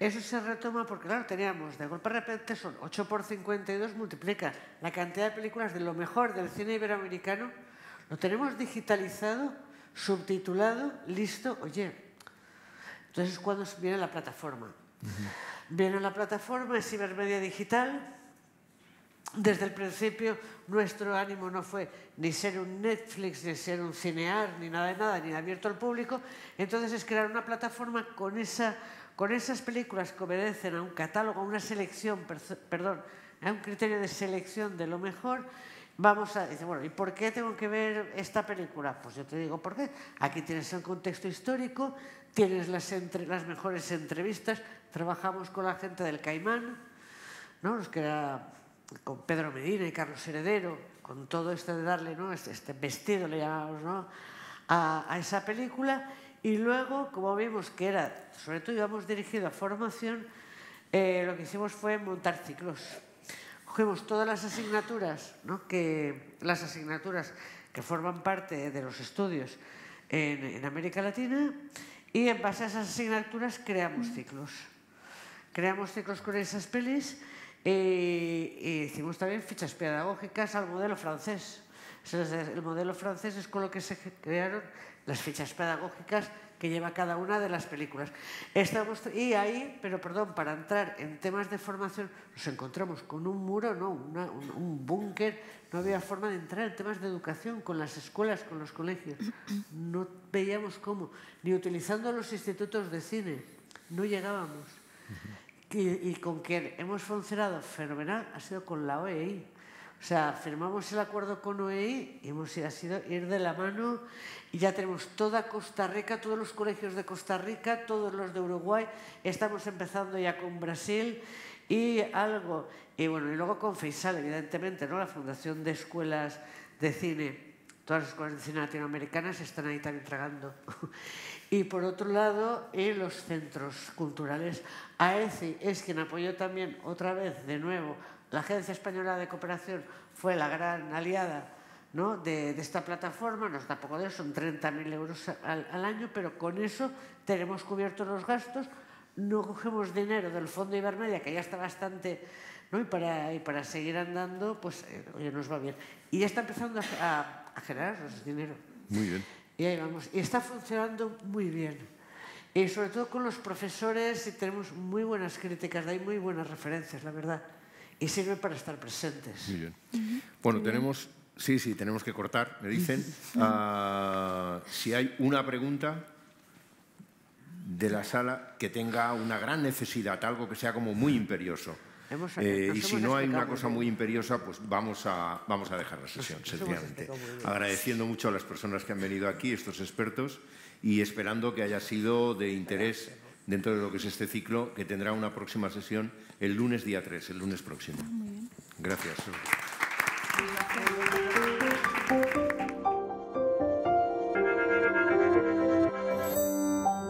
eso se retoma porque, claro, teníamos de golpe de repente son 8 por 52, multiplica la cantidad de películas de lo mejor del cine iberoamericano, lo tenemos digitalizado, subtitulado, listo, oye. Entonces cuando viene la plataforma. Viene la plataforma, es cibermedia Digital. Desde el principio nuestro ánimo no fue ni ser un Netflix, ni ser un cinear, ni nada de nada, ni abierto al público. Entonces es crear una plataforma con esa con esas películas que obedecen a un catálogo, a una selección, perdón, a un criterio de selección de lo mejor, vamos a decir, bueno, ¿y por qué tengo que ver esta película? Pues yo te digo por qué. Aquí tienes el contexto histórico, tienes las, las mejores entrevistas, trabajamos con la gente del Caimán, ¿no? con Pedro Medina y Carlos Heredero, con todo esto de darle, ¿no? Este, este vestido le a esa película y luego, como vimos que era, sobre todo íbamos dirigido a formación, eh, lo que hicimos fue montar ciclos. Cogimos todas las asignaturas, ¿no? que, las asignaturas que forman parte de los estudios en, América Latina y en base a esas asignaturas creamos ciclos. Creamos ciclos con esas pelis eh, y, hicimos también fichas pedagógicas al modelo francés. el modelo francés es con lo que se crearon las fichas pedagógicas que lleva cada una de las películas. Estamos, y ahí, pero perdón, para entrar en temas de formación, nos encontramos con un muro, ¿no? un, búnker, no había forma de entrar en temas de educación con las escuelas, con los colegios. No veíamos cómo, ni utilizando los institutos de cine, no llegábamos. Y, y con quien hemos funcionado fenomenal ha sido con la OEI o sea, firmamos el acuerdo con OEI y hemos ido, ha sido ir de la mano y ya tenemos toda Costa Rica, todos los colegios de Costa Rica, todos los de Uruguay, estamos empezando ya con Brasil y algo, y bueno, y luego con FEISAL, evidentemente, la Fundación de Escuelas de Cine. Todas las escuelas de cine latinoamericanas están ahí también tragando. y por otro lado, en los centros culturales. AECI es quien apoyó también, otra vez, de nuevo, la Agencia Española de Cooperación fue la gran aliada de, esta plataforma, nos da poco de eso, son 30.000 euros al, año, pero con eso tenemos cubiertos los gastos, no cogemos dinero del Fondo Ibermedia, que ya está bastante, ¿no? y, para, seguir andando, pues eh, oye, nos va bien. Y ya está empezando a, generar ese dinero. Muy bien. Y ahí vamos. Y está funcionando muy bien. Y sobre todo con los profesores, tenemos muy buenas críticas, de muy buenas referencias, la verdad y sirve para estar presentes. Muy bien. Bueno, tenemos, sí, sí, tenemos que cortar, me dicen. Ah, si hay una pregunta de la sala que tenga una gran necesidad, algo que sea como muy imperioso. Eh, y si no hay una cosa muy imperiosa, pues vamos a, vamos a dejar la sesión, sencillamente. Agradeciendo mucho a las personas que han venido aquí, estos expertos, y esperando que haya sido de interés dentro de lo que es este ciclo, que tendrá una próxima sesión el lunes día 3, el lunes próximo. Gracias.